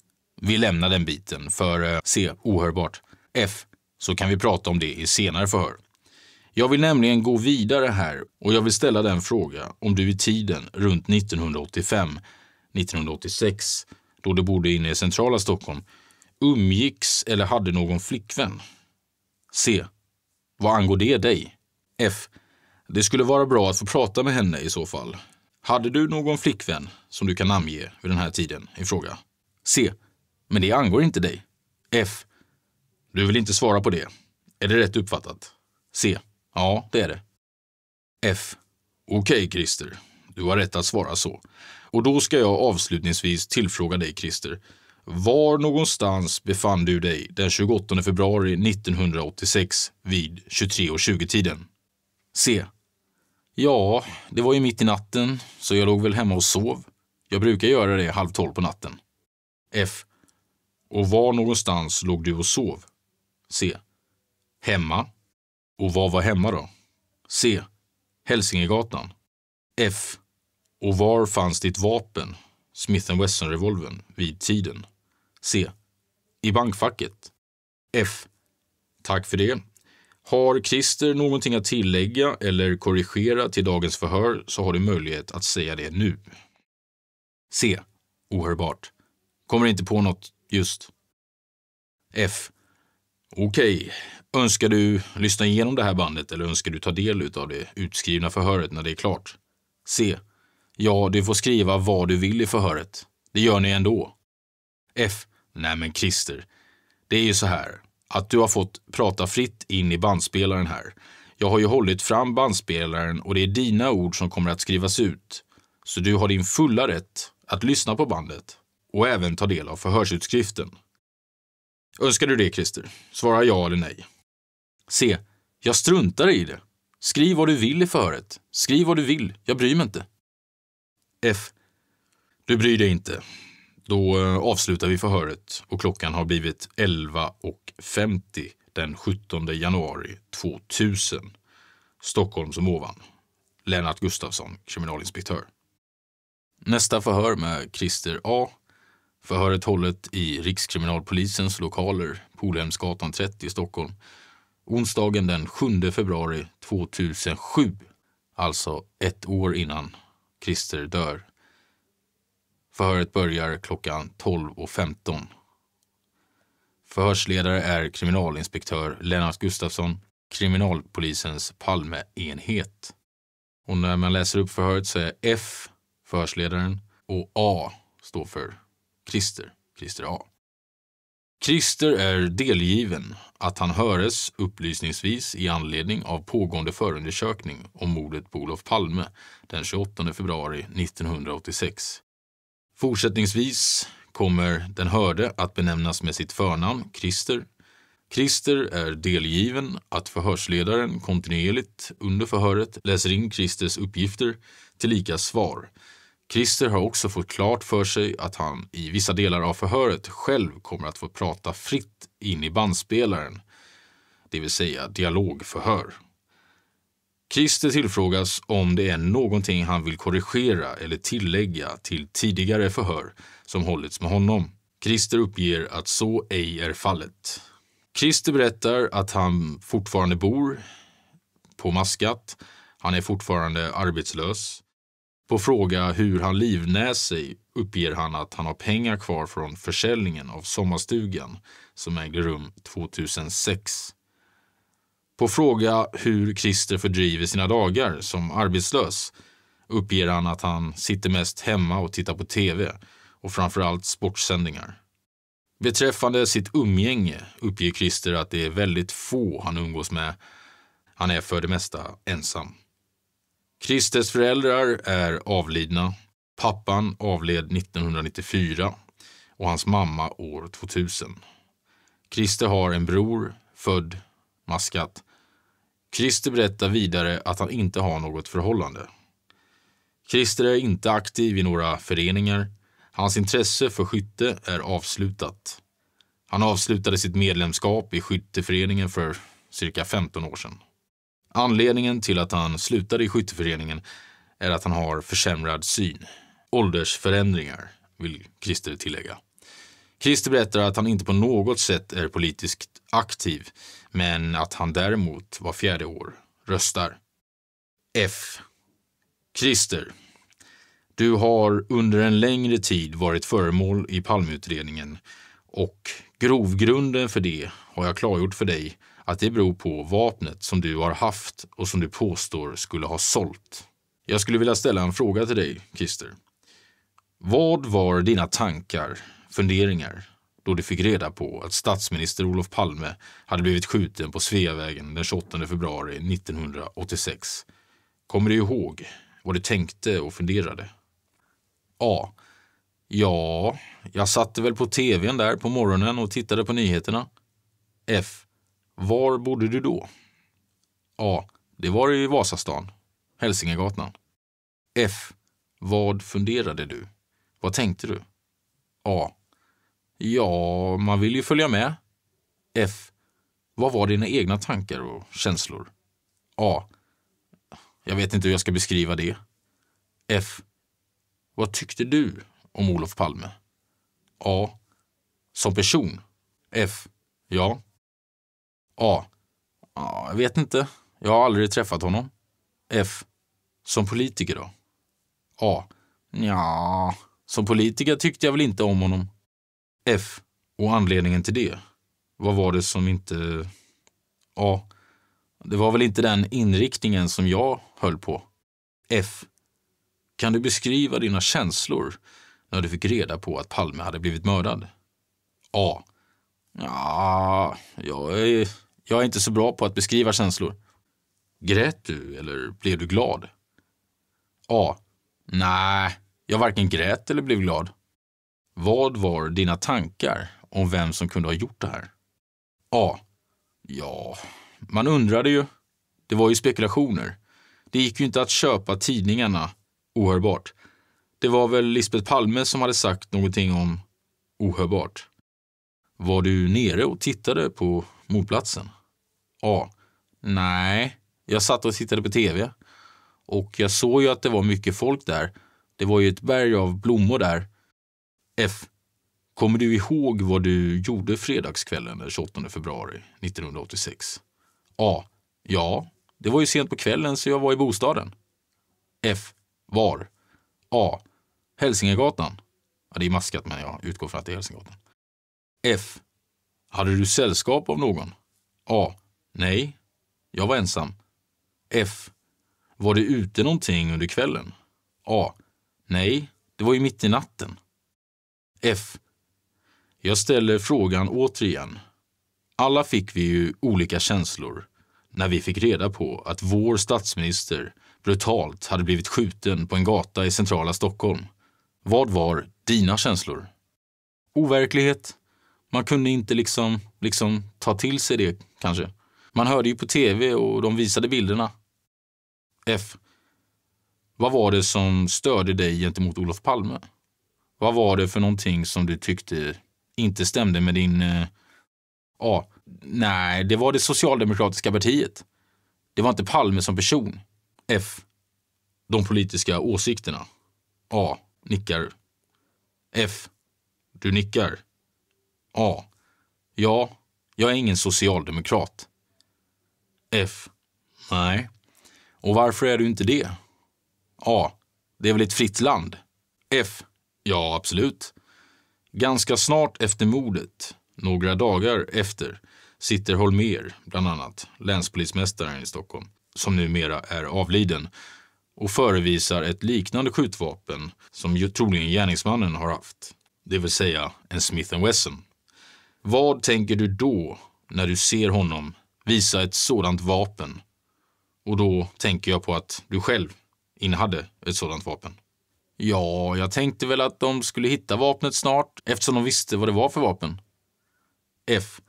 Vi lämnar den biten, för eh, C. Ohörbart. F. Så kan vi prata om det i senare förhör. Jag vill nämligen gå vidare här och jag vill ställa den fråga om du i tiden runt 1985, 1986, då du bodde inne i centrala Stockholm, umgicks eller hade någon flickvän? C. Vad angår det dig? F. Det skulle vara bra att få prata med henne i så fall. Hade du någon flickvän som du kan namnge vid den här tiden i fråga? C. Men det angår inte dig. F. Du vill inte svara på det. Är det rätt uppfattat? C. Ja, det är det. F. Okej, okay, Christer. Du har rätt att svara så. Och då ska jag avslutningsvis tillfråga dig, Christer. Var någonstans befann du dig den 28 februari 1986 vid 23.20-tiden? C. Ja, det var ju mitt i natten, så jag låg väl hemma och sov. Jag brukar göra det halv tolv på natten. F. Och var någonstans låg du och sov? C. Hemma. Och var var hemma då? C. Hälsingegatan. F. Och var fanns ditt vapen, Smith Wesson-revolven, vid tiden? C. I bankfacket. F. Tack för det. Har Christer någonting att tillägga eller korrigera till dagens förhör så har du möjlighet att säga det nu. C. Ohörbart. Kommer inte på något just. F. Okej. Okay. Önskar du lyssna igenom det här bandet eller önskar du ta del av det utskrivna förhöret när det är klart? C. Ja, du får skriva vad du vill i förhöret. Det gör ni ändå. F. Nej men Christer, det är ju så här att du har fått prata fritt in i bandspelaren här. Jag har ju hållit fram bandspelaren och det är dina ord som kommer att skrivas ut. Så du har din fulla rätt att lyssna på bandet och även ta del av förhörsutskriften. Önskar du det, Christer? Svara ja eller nej. Se, jag struntar i det. Skriv vad du vill i förhöret. Skriv vad du vill. Jag bryr mig inte. F. Du bryr dig inte. Då eh, avslutar vi förhöret och klockan har blivit 11.50 den 17 januari 2000. Stockholm som ovan. Lennart Gustafsson, kriminalinspektör. Nästa förhör med Christer A. Förhöret hållet i Rikskriminalpolisens lokaler, Polhemsgatan 30 i Stockholm, onsdagen den 7 februari 2007, alltså ett år innan Christer dör. Förhöret börjar klockan 12.15. Förhörsledare är kriminalinspektör Lennart Gustafsson, kriminalpolisens Palmeenhet. Och när man läser upp förhöret så är F förhörsledaren och A står för Christer, Christer A. Christer är delgiven att han höres upplysningsvis i anledning av pågående förundersökning om mordet på Olof Palme den 28 februari 1986 Fortsättningsvis kommer den hörde att benämnas med sitt förnamn Christer. Christer är delgiven att förhörsledaren kontinuerligt under förhöret läser in Christers uppgifter tillika svar. Christer har också fått klart för sig att han i vissa delar av förhöret själv kommer att få prata fritt in i bandspelaren, det vill säga dialogförhör. Christer tillfrågas om det är någonting han vill korrigera eller tillägga till tidigare förhör som hållits med honom. Christer uppger att så ej är fallet. Christer berättar att han fortfarande bor på Maskat. Han är fortfarande arbetslös. På fråga hur han livnär sig uppger han att han har pengar kvar från försäljningen av sommarstugan som ägde rum 2006. På fråga hur Christer fördriver sina dagar som arbetslös uppger han att han sitter mest hemma och tittar på tv och framförallt sportsändningar. Beträffande sitt umgänge uppger Christer att det är väldigt få han umgås med. Han är för det mesta ensam. Christers föräldrar är avlidna. Pappan avled 1994 och hans mamma år 2000. Christer har en bror, född Maskat, Christer berättar vidare att han inte har något förhållande. Christer är inte aktiv i några föreningar. Hans intresse för skytte är avslutat. Han avslutade sitt medlemskap i skytteföreningen för cirka 15 år sedan. Anledningen till att han slutade i skytteföreningen är att han har försämrad syn. Åldersförändringar, vill Christer tillägga. Christer berättar att han inte på något sätt är politiskt aktiv, men att han däremot var fjärde år röstar. F. Christer. Du har under en längre tid varit föremål i palmutredningen och grovgrunden för det har jag klargjort för dig att det beror på vapnet som du har haft och som du påstår skulle ha sålt. Jag skulle vilja ställa en fråga till dig, Christer. Vad var dina tankar funderingar då de fick reda på att statsminister Olof Palme hade blivit skjuten på Sveavägen den 28 februari 1986. Kommer du ihåg vad du tänkte och funderade? A. Ja, jag satte väl på tvn där på morgonen och tittade på nyheterna. F. Var bodde du då? A. Det var i Vasastan, Hälsingegatan. F. Vad funderade du? Vad tänkte du? A. Ja, man vill ju följa med. F. Vad var dina egna tankar och känslor? A. Jag vet inte hur jag ska beskriva det. F. Vad tyckte du om Olof Palme? A. Som person? F. Ja. A. jag vet inte. Jag har aldrig träffat honom. F. Som politiker då? A. Ja, som politiker tyckte jag väl inte om honom. F och anledningen till det. Vad var det som inte... A. det var väl inte den inriktningen som jag höll på. F. Kan du beskriva dina känslor när du fick reda på att Palme hade blivit mördad? A. Ja, jag är, jag är inte så bra på att beskriva känslor. Grät du eller blev du glad? A. Nej, jag varken grät eller blev glad. Vad var dina tankar om vem som kunde ha gjort det här? A. Ja, man undrade ju. Det var ju spekulationer. Det gick ju inte att köpa tidningarna ohörbart. Det var väl Lisbeth Palme som hade sagt någonting om ohörbart. Var du nere och tittade på mordplatsen? A. Nej, jag satt och tittade på tv. Och jag såg ju att det var mycket folk där. Det var ju ett berg av blommor där F. Kommer du ihåg vad du gjorde fredagskvällen den 28 februari 1986? A. Ja, det var ju sent på kvällen så jag var i bostaden. F. Var? A. Hälsingegatan. Ja, det är maskat men jag utgår från att det är Hälsingegatan. F. Hade du sällskap av någon? A. Nej, jag var ensam. F. Var du ute någonting under kvällen? A. Nej, det var ju mitt i natten. F. Jag ställer frågan återigen. Alla fick vi ju olika känslor när vi fick reda på att vår statsminister brutalt hade blivit skjuten på en gata i centrala Stockholm. Vad var dina känslor? Overklighet? Man kunde inte liksom, liksom ta till sig det, kanske. Man hörde ju på tv och de visade bilderna. F. Vad var det som störde dig gentemot Olof Palme? Vad var det för någonting som du tyckte inte stämde med din... Eh, ja, nej, det var det socialdemokratiska partiet. Det var inte Palme som person. F. De politiska åsikterna. A. Nickar. F. Du nickar. A. Ja, jag är ingen socialdemokrat. F. Nej. Och varför är du inte det? A. Det är väl ett fritt land? F. Ja, absolut. Ganska snart efter mordet, några dagar efter, sitter Holmer, bland annat, länspolismästaren i Stockholm, som numera är avliden, och förevisar ett liknande skjutvapen som troligen gärningsmannen har haft, det vill säga en Smith Wesson. Vad tänker du då när du ser honom visa ett sådant vapen? Och då tänker jag på att du själv innehade ett sådant vapen. Ja, jag tänkte väl att de skulle hitta vapnet snart eftersom de visste vad det var för vapen. F.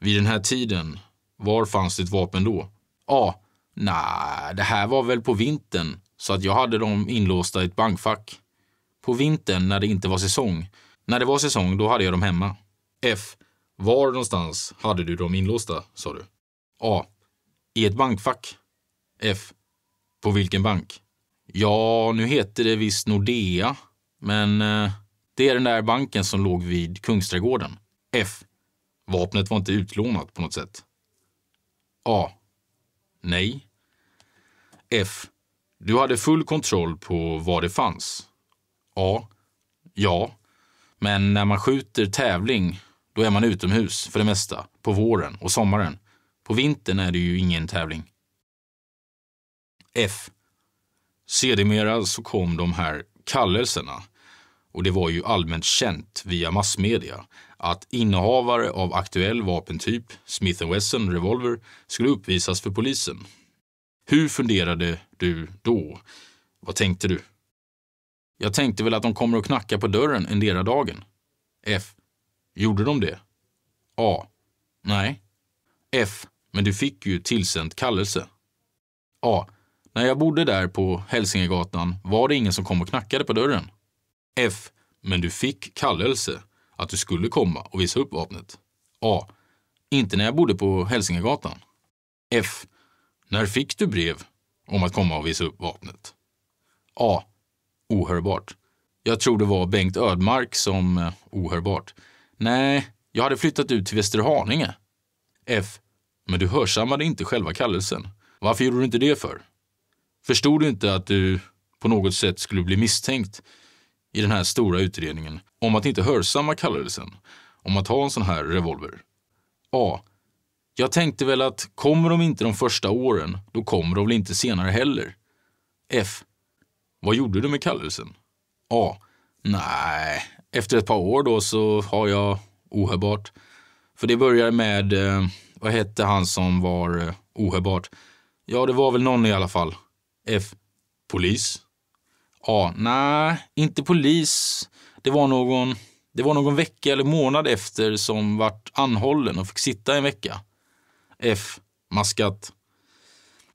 Vid den här tiden, var fanns ditt vapen då? A. Nej, det här var väl på vintern, så att jag hade dem inlåsta i ett bankfack. På vintern när det inte var säsong. När det var säsong, då hade jag dem hemma. F. Var någonstans hade du dem inlåsta, sa du? A. I ett bankfack. F. På vilken bank? Ja, nu heter det visst Nordea, men eh, det är den där banken som låg vid Kungsträdgården. F. Vapnet var inte utlånat på något sätt. A. Nej. F. Du hade full kontroll på var det fanns. A. Ja. Men när man skjuter tävling, då är man utomhus för det mesta, på våren och sommaren. På vintern är det ju ingen tävling. F. Sedermera så kom de här kallelserna och det var ju allmänt känt via massmedia att innehavare av aktuell vapentyp, Smith Wesson revolver, skulle uppvisas för polisen. Hur funderade du då? Vad tänkte du? Jag tänkte väl att de kommer att knacka på dörren endera dagen. F. Gjorde de det? A. Nej. F. Men du fick ju tillsänt kallelse. A. När jag bodde där på Hälsingegatan var det ingen som kom och knackade på dörren. F. Men du fick kallelse att du skulle komma och visa upp vapnet. A. Inte när jag bodde på Hälsingegatan. F. När fick du brev om att komma och visa upp vapnet? A. Ohörbart. Jag tror det var Bengt Ödmark som eh, ohörbart. Nej, jag hade flyttat ut till Västerhaninge. F. Men du hörsammade inte själva kallelsen. Varför gjorde du inte det för? Förstod du inte att du på något sätt skulle bli misstänkt i den här stora utredningen om att inte hörsamma kallelsen om att ha en sån här revolver? A. Jag tänkte väl att kommer de inte de första åren, då kommer de väl inte senare heller. F. Vad gjorde du med kallelsen? A. Nej, efter ett par år då så har jag ohörbart. För det börjar med, eh, vad hette han som var eh, ohörbart? Ja, det var väl någon i alla fall. F. Polis. A. Nej, inte polis. Det var någon, det var någon vecka eller månad efter som vart anhållen och fick sitta en vecka. F. Maskat.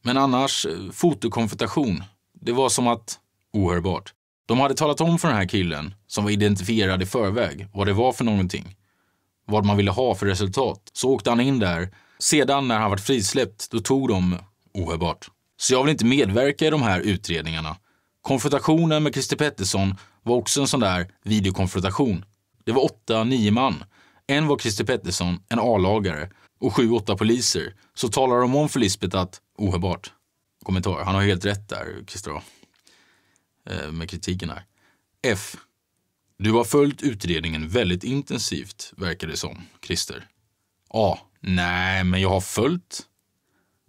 Men annars, eh, fotokonfrontation. Det var som att, ohörbart. De hade talat om för den här killen, som var identifierad i förväg, vad det var för någonting. Vad man ville ha för resultat. Så åkte han in där. Sedan när han var frisläppt, då tog de, ohörbart, så jag vill inte medverka i de här utredningarna. Konfrontationen med Christer Pettersson var också en sån där videokonfrontation. Det var åtta, nio man. En var Christer Pettersson, en A-lagare och sju, åtta poliser. Så talar de om för Lisbeth att ohörbart. Kommentar. Han har helt rätt där, Christer. Eh, med kritiken här. F. Du har följt utredningen väldigt intensivt, verkar det som, Christer. A. Nej, men jag har följt.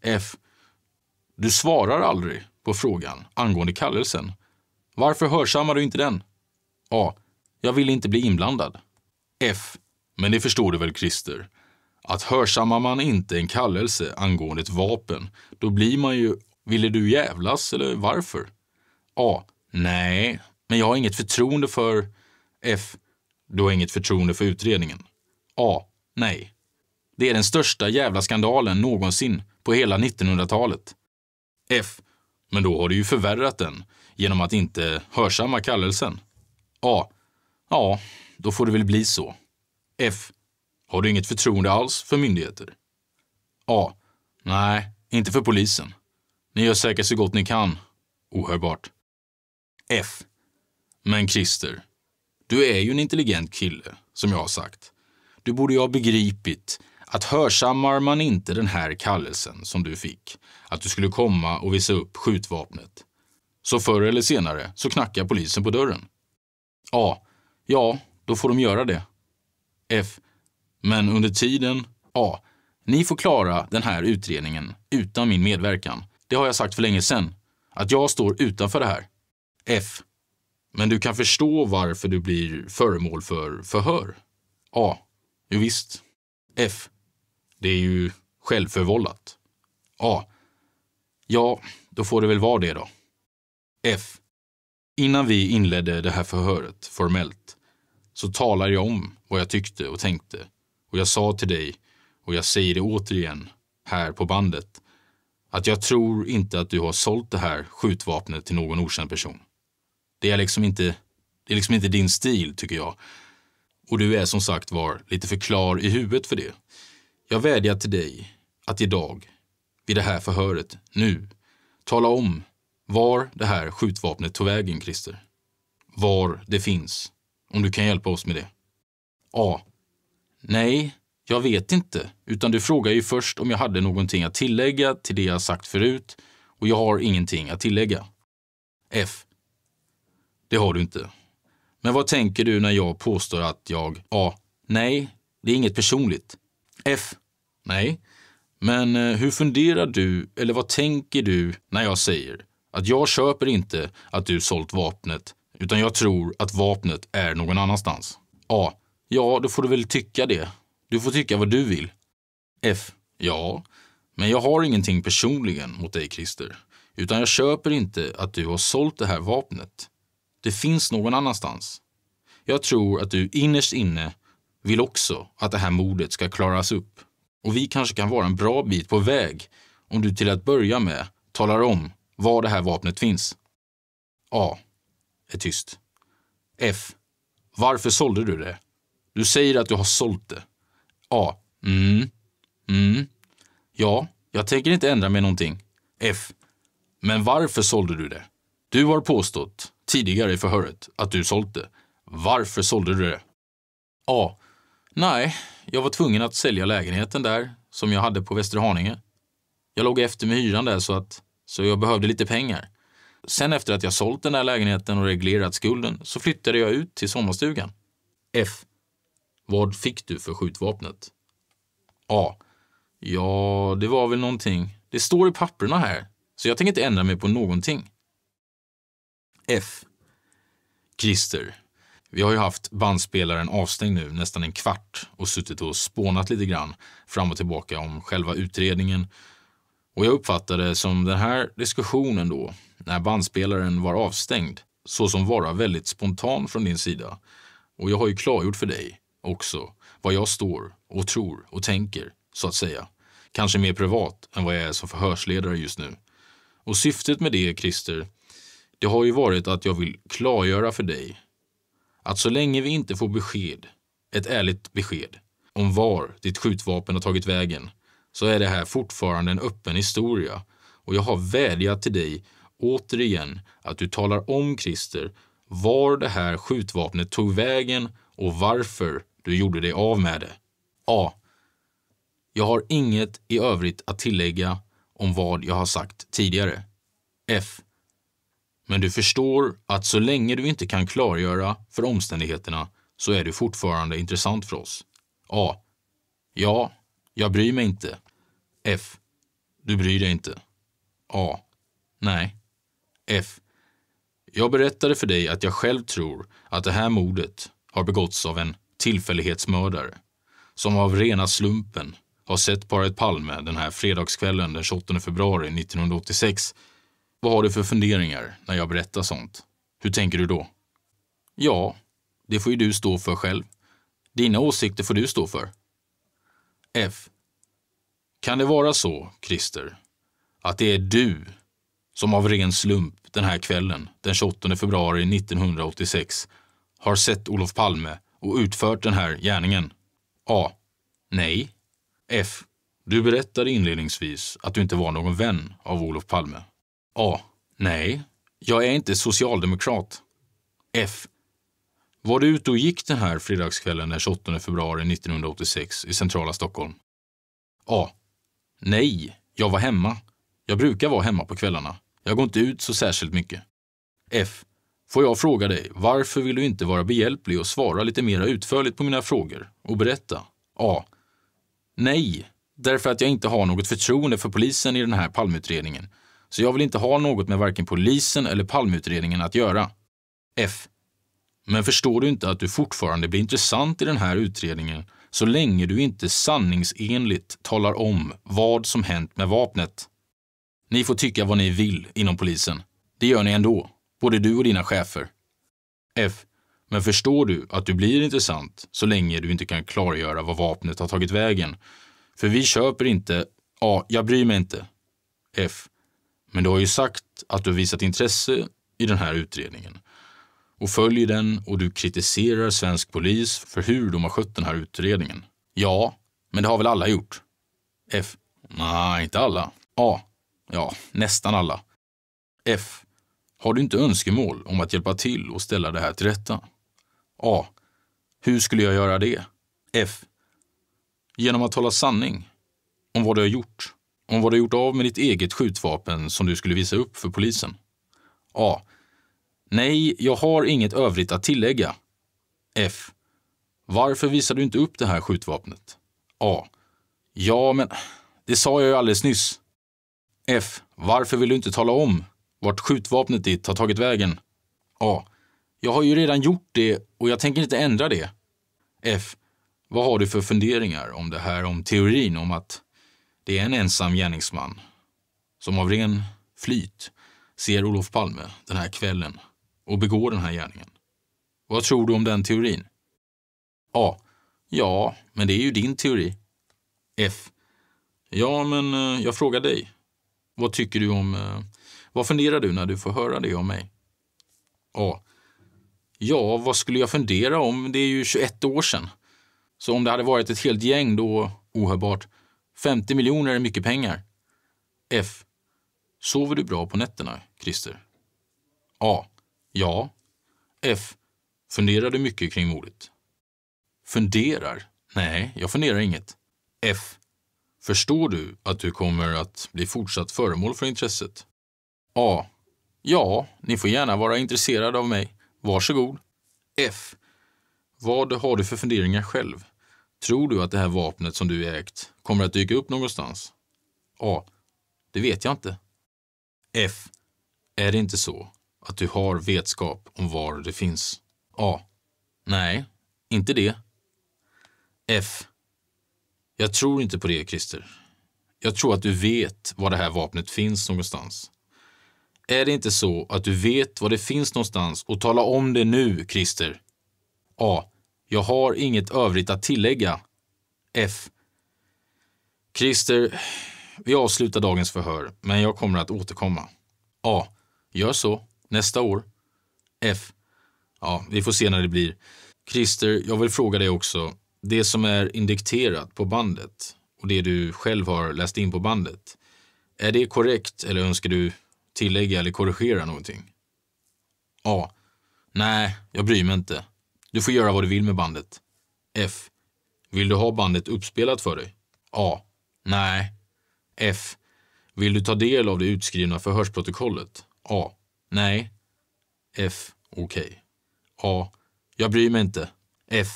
F. Du svarar aldrig på frågan angående kallelsen. Varför hörsammar du inte den? A. Jag vill inte bli inblandad. F. Men det förstår du väl, Christer? Att hörsammar man inte en kallelse angående ett vapen, då blir man ju “Ville du jävlas eller varför?” A. Nej, men jag har inget förtroende för... F. Du har inget förtroende för utredningen? A. Nej. Det är den största jävla skandalen någonsin på hela 1900-talet. F. Men då har du ju förvärrat den genom att inte hörsamma kallelsen. A. Ja, då får det väl bli så. F. Har du inget förtroende alls för myndigheter? A. Nej, inte för polisen. Ni gör säkert så gott ni kan. Ohörbart. F. Men Christer, du är ju en intelligent kille, som jag har sagt. Du borde ju ha begripit att hörsammar man inte den här kallelsen som du fick, att du skulle komma och visa upp skjutvapnet, så förr eller senare så knackar polisen på dörren. A. Ja, då får de göra det. F. Men under tiden A. Ni får klara den här utredningen utan min medverkan. Det har jag sagt för länge sedan, att jag står utanför det här. F. Men du kan förstå varför du blir föremål för förhör? A. Jo, visst. F. Det är ju självförvållat. A. Ja, då får det väl vara det då. F. Innan vi inledde det här förhöret formellt så talade jag om vad jag tyckte och tänkte och jag sa till dig och jag säger det återigen här på bandet att jag tror inte att du har sålt det här skjutvapnet till någon okänd person. Det är liksom inte, det är liksom inte din stil tycker jag. Och du är som sagt var lite för klar i huvudet för det jag vädjar till dig att idag, vid det här förhöret, nu, tala om var det här skjutvapnet tog vägen, Christer. Var det finns. Om du kan hjälpa oss med det. A. Nej, jag vet inte, utan du frågar ju först om jag hade någonting att tillägga till det jag sagt förut och jag har ingenting att tillägga. F. Det har du inte. Men vad tänker du när jag påstår att jag A. Nej, det är inget personligt. F. Nej. Men eh, hur funderar du, eller vad tänker du, när jag säger att jag köper inte att du sålt vapnet, utan jag tror att vapnet är någon annanstans? A. Ja, då får du väl tycka det. Du får tycka vad du vill. F. Ja, men jag har ingenting personligen mot dig, Christer. Utan jag köper inte att du har sålt det här vapnet. Det finns någon annanstans. Jag tror att du innerst inne vill också att det här mordet ska klaras upp. Och vi kanske kan vara en bra bit på väg om du till att börja med talar om var det här vapnet finns. A. Är tyst. F. Varför sålde du det? Du säger att du har sålt det. A. Mm. Mm. Ja, jag tänker inte ändra mig någonting. F. Men varför sålde du det? Du har påstått tidigare i förhöret att du sålt det. Varför sålde du det? A. Nej, jag var tvungen att sälja lägenheten där som jag hade på Västerhaninge. Jag låg efter med hyran där så, att, så jag behövde lite pengar. Sen efter att jag sålt den där lägenheten och reglerat skulden så flyttade jag ut till sommarstugan. F. Vad fick du för skjutvapnet? A. Ja, det var väl någonting. Det står i papperna här, så jag tänker inte ändra mig på någonting. F. Christer, vi har ju haft bandspelaren avstängd nu nästan en kvart och suttit och spånat lite grann fram och tillbaka om själva utredningen. Och jag uppfattade som den här diskussionen då, när bandspelaren var avstängd, så som vara väldigt spontan från din sida. Och jag har ju klargjort för dig också vad jag står och tror och tänker, så att säga. Kanske mer privat än vad jag är som förhörsledare just nu. Och syftet med det, Christer, det har ju varit att jag vill klargöra för dig att så länge vi inte får besked, ett ärligt besked, om var ditt skjutvapen har tagit vägen så är det här fortfarande en öppen historia och jag har vädjat till dig återigen att du talar om Christer var det här skjutvapnet tog vägen och varför du gjorde dig av med det. A. Jag har inget i övrigt att tillägga om vad jag har sagt tidigare. F. Men du förstår att så länge du inte kan klargöra för omständigheterna så är du fortfarande intressant för oss. A. Ja, jag bryr mig inte. F. Du bryr dig inte. A. Nej. F. Jag berättade för dig att jag själv tror att det här mordet har begåtts av en tillfällighetsmördare som av rena slumpen har sett paret Palme den här fredagskvällen den 28 februari 1986 vad har du för funderingar när jag berättar sånt? Hur tänker du då? Ja, det får ju du stå för själv. Dina åsikter får du stå för. F. Kan det vara så, Christer, att det är du som av ren slump den här kvällen, den 28 februari 1986, har sett Olof Palme och utfört den här gärningen? A. Nej. F. Du berättade inledningsvis att du inte var någon vän av Olof Palme. A. Nej, jag är inte socialdemokrat. F. Var du ute och gick den här fredagskvällen den 28 februari 1986 i centrala Stockholm? A. Nej, jag var hemma. Jag brukar vara hemma på kvällarna. Jag går inte ut så särskilt mycket. F. Får jag fråga dig, varför vill du inte vara behjälplig och svara lite mer utförligt på mina frågor och berätta? A. Nej, därför att jag inte har något förtroende för polisen i den här palmutredningen så jag vill inte ha något med varken polisen eller palmutredningen att göra. F. Men förstår du inte att du fortfarande blir intressant i den här utredningen så länge du inte sanningsenligt talar om vad som hänt med vapnet? Ni får tycka vad ni vill inom polisen. Det gör ni ändå, både du och dina chefer. F. Men förstår du att du blir intressant så länge du inte kan klargöra vad vapnet har tagit vägen? För vi köper inte... A. Jag bryr mig inte. F. Men du har ju sagt att du visat intresse i den här utredningen och följer den och du kritiserar svensk polis för hur de har skött den här utredningen. Ja, men det har väl alla gjort? F. Nej, inte alla. A. Ja, nästan alla. F. Har du inte önskemål om att hjälpa till och ställa det här till rätta? A. Hur skulle jag göra det? F. Genom att tala sanning om vad du har gjort om vad du gjort av med ditt eget skjutvapen som du skulle visa upp för polisen. A. Nej, jag har inget övrigt att tillägga. F. Varför visar du inte upp det här skjutvapnet? A. Ja, men det sa jag ju alldeles nyss. F. Varför vill du inte tala om vart skjutvapnet ditt har tagit vägen? A. Jag har ju redan gjort det och jag tänker inte ändra det. F. Vad har du för funderingar om det här om teorin om att det är en ensam gärningsman som av ren flyt ser Olof Palme den här kvällen och begår den här gärningen. Vad tror du om den teorin? A. Ja, men det är ju din teori. F. Ja, men eh, jag frågar dig. Vad tycker du om... Eh, vad funderar du när du får höra det om mig? A. Ja, vad skulle jag fundera om? Det är ju 21 år sedan. Så om det hade varit ett helt gäng då, ohörbart. 50 miljoner är mycket pengar. F. Sover du bra på nätterna, Christer? A. Ja. F. Funderar du mycket kring mordet? Funderar? Nej, jag funderar inget. F. Förstår du att du kommer att bli fortsatt föremål för intresset? A. Ja, ni får gärna vara intresserade av mig. Varsågod. F. Vad har du för funderingar själv? Tror du att det här vapnet som du ägt Kommer det att dyka upp någonstans? A. Det vet jag inte. F. Är det inte så att du har vetskap om var det finns? A. Nej, inte det. F. Jag tror inte på det, Christer. Jag tror att du vet var det här vapnet finns någonstans. Är det inte så att du vet var det finns någonstans och tala om det nu, Christer? A. Jag har inget övrigt att tillägga. F. Christer, vi avslutar dagens förhör, men jag kommer att återkomma. A. Gör så. Nästa år. F. Ja, vi får se när det blir. Christer, jag vill fråga dig också. Det som är indikterat på bandet och det du själv har läst in på bandet. Är det korrekt eller önskar du tillägga eller korrigera någonting? A. Nej, jag bryr mig inte. Du får göra vad du vill med bandet. F. Vill du ha bandet uppspelat för dig? A. Nej. F. Vill du ta del av det utskrivna förhörsprotokollet? A. Nej. F. Okej. Okay. A. Jag bryr mig inte. F.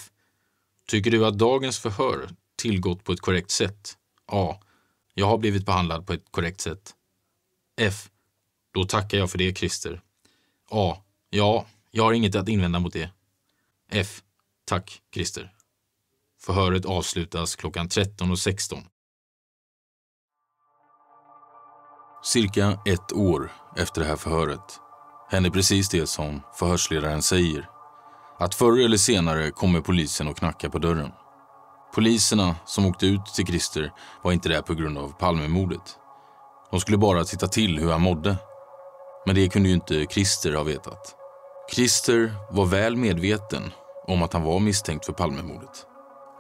Tycker du att dagens förhör tillgått på ett korrekt sätt? A. Jag har blivit behandlad på ett korrekt sätt. F. Då tackar jag för det, Christer. A. Ja, jag har inget att invända mot det. F. Tack, Christer. Förhöret avslutas klockan 13.16. Cirka ett år efter det här förhöret händer precis det som förhörsledaren säger. Att förr eller senare kommer polisen och knackar på dörren. Poliserna som åkte ut till Christer var inte där på grund av Palmemordet. De skulle bara titta till hur han mådde. Men det kunde ju inte Christer ha vetat. Christer var väl medveten om att han var misstänkt för Palmemordet.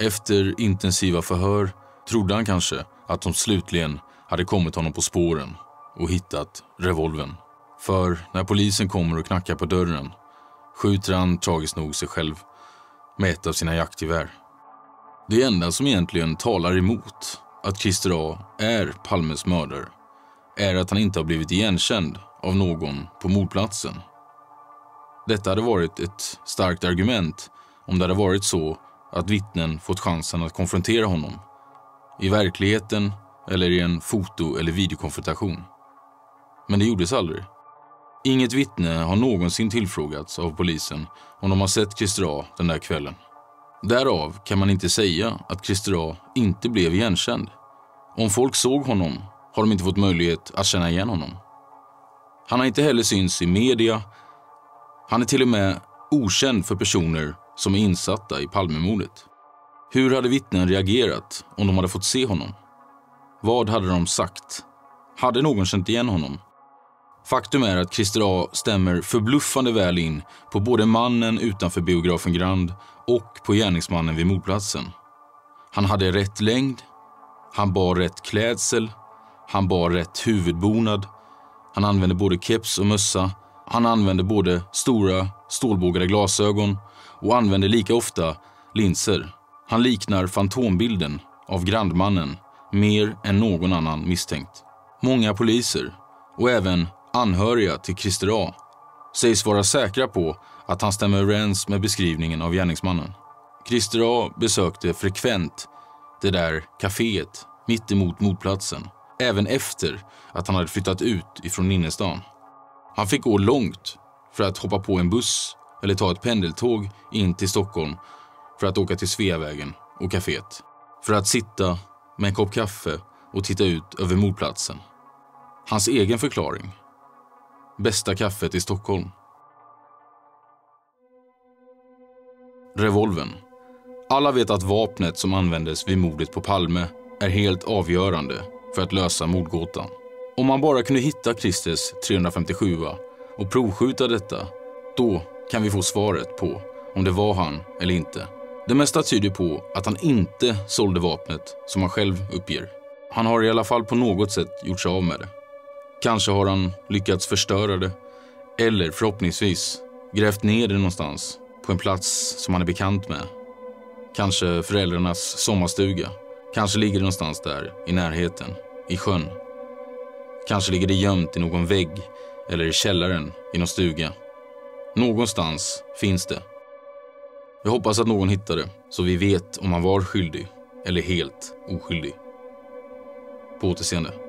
Efter intensiva förhör trodde han kanske att de slutligen hade kommit honom på spåren och hittat revolven. För när polisen kommer och knackar på dörren skjuter han tragiskt nog sig själv med ett av sina jaktgevär. Det enda som egentligen talar emot att Christer A är Palmes mördare är att han inte har blivit igenkänd av någon på mordplatsen. Detta hade varit ett starkt argument om det hade varit så att vittnen fått chansen att konfrontera honom. I verkligheten eller i en foto eller videokonfrontation men det gjordes aldrig. Inget vittne har någonsin tillfrågats av polisen om de har sett Christer A den där kvällen. Därav kan man inte säga att Christer A inte blev igenkänd. Om folk såg honom har de inte fått möjlighet att känna igen honom. Han har inte heller syns i media. Han är till och med okänd för personer som är insatta i Palmemordet. Hur hade vittnen reagerat om de hade fått se honom? Vad hade de sagt? Hade någon känt igen honom Faktum är att Christer A stämmer förbluffande väl in på både mannen utanför biografen Grand och på gärningsmannen vid mordplatsen. Han hade rätt längd, han bar rätt klädsel, han bar rätt huvudbonad, han använde både keps och mössa, han använde både stora stålbågade glasögon och använde lika ofta linser. Han liknar fantombilden av grandmannen mer än någon annan misstänkt. Många poliser och även anhöriga till Christer A, sägs vara säkra på att han stämmer överens med beskrivningen av gärningsmannen. Christer A besökte frekvent det där kaféet mitt emot mordplatsen, även efter att han hade flyttat ut ifrån innerstan. Han fick gå långt för att hoppa på en buss eller ta ett pendeltåg in till Stockholm för att åka till Sveavägen och kaféet. För att sitta med en kopp kaffe och titta ut över mordplatsen. Hans egen förklaring Bästa kaffet i Stockholm. Revolven. Alla vet att vapnet som användes vid mordet på Palme är helt avgörande för att lösa mordgåtan. Om man bara kunde hitta Christers 357 och provskjuta detta, då kan vi få svaret på om det var han eller inte. Det mesta tyder på att han inte sålde vapnet som han själv uppger. Han har i alla fall på något sätt gjort sig av med det. Kanske har han lyckats förstöra det. Eller förhoppningsvis grävt ner det någonstans på en plats som han är bekant med. Kanske föräldrarnas sommarstuga. Kanske ligger det någonstans där i närheten, i sjön. Kanske ligger det gömt i någon vägg eller i källaren i någon stuga. Någonstans finns det. Jag hoppas att någon hittar det så vi vet om han var skyldig eller helt oskyldig. På återseende.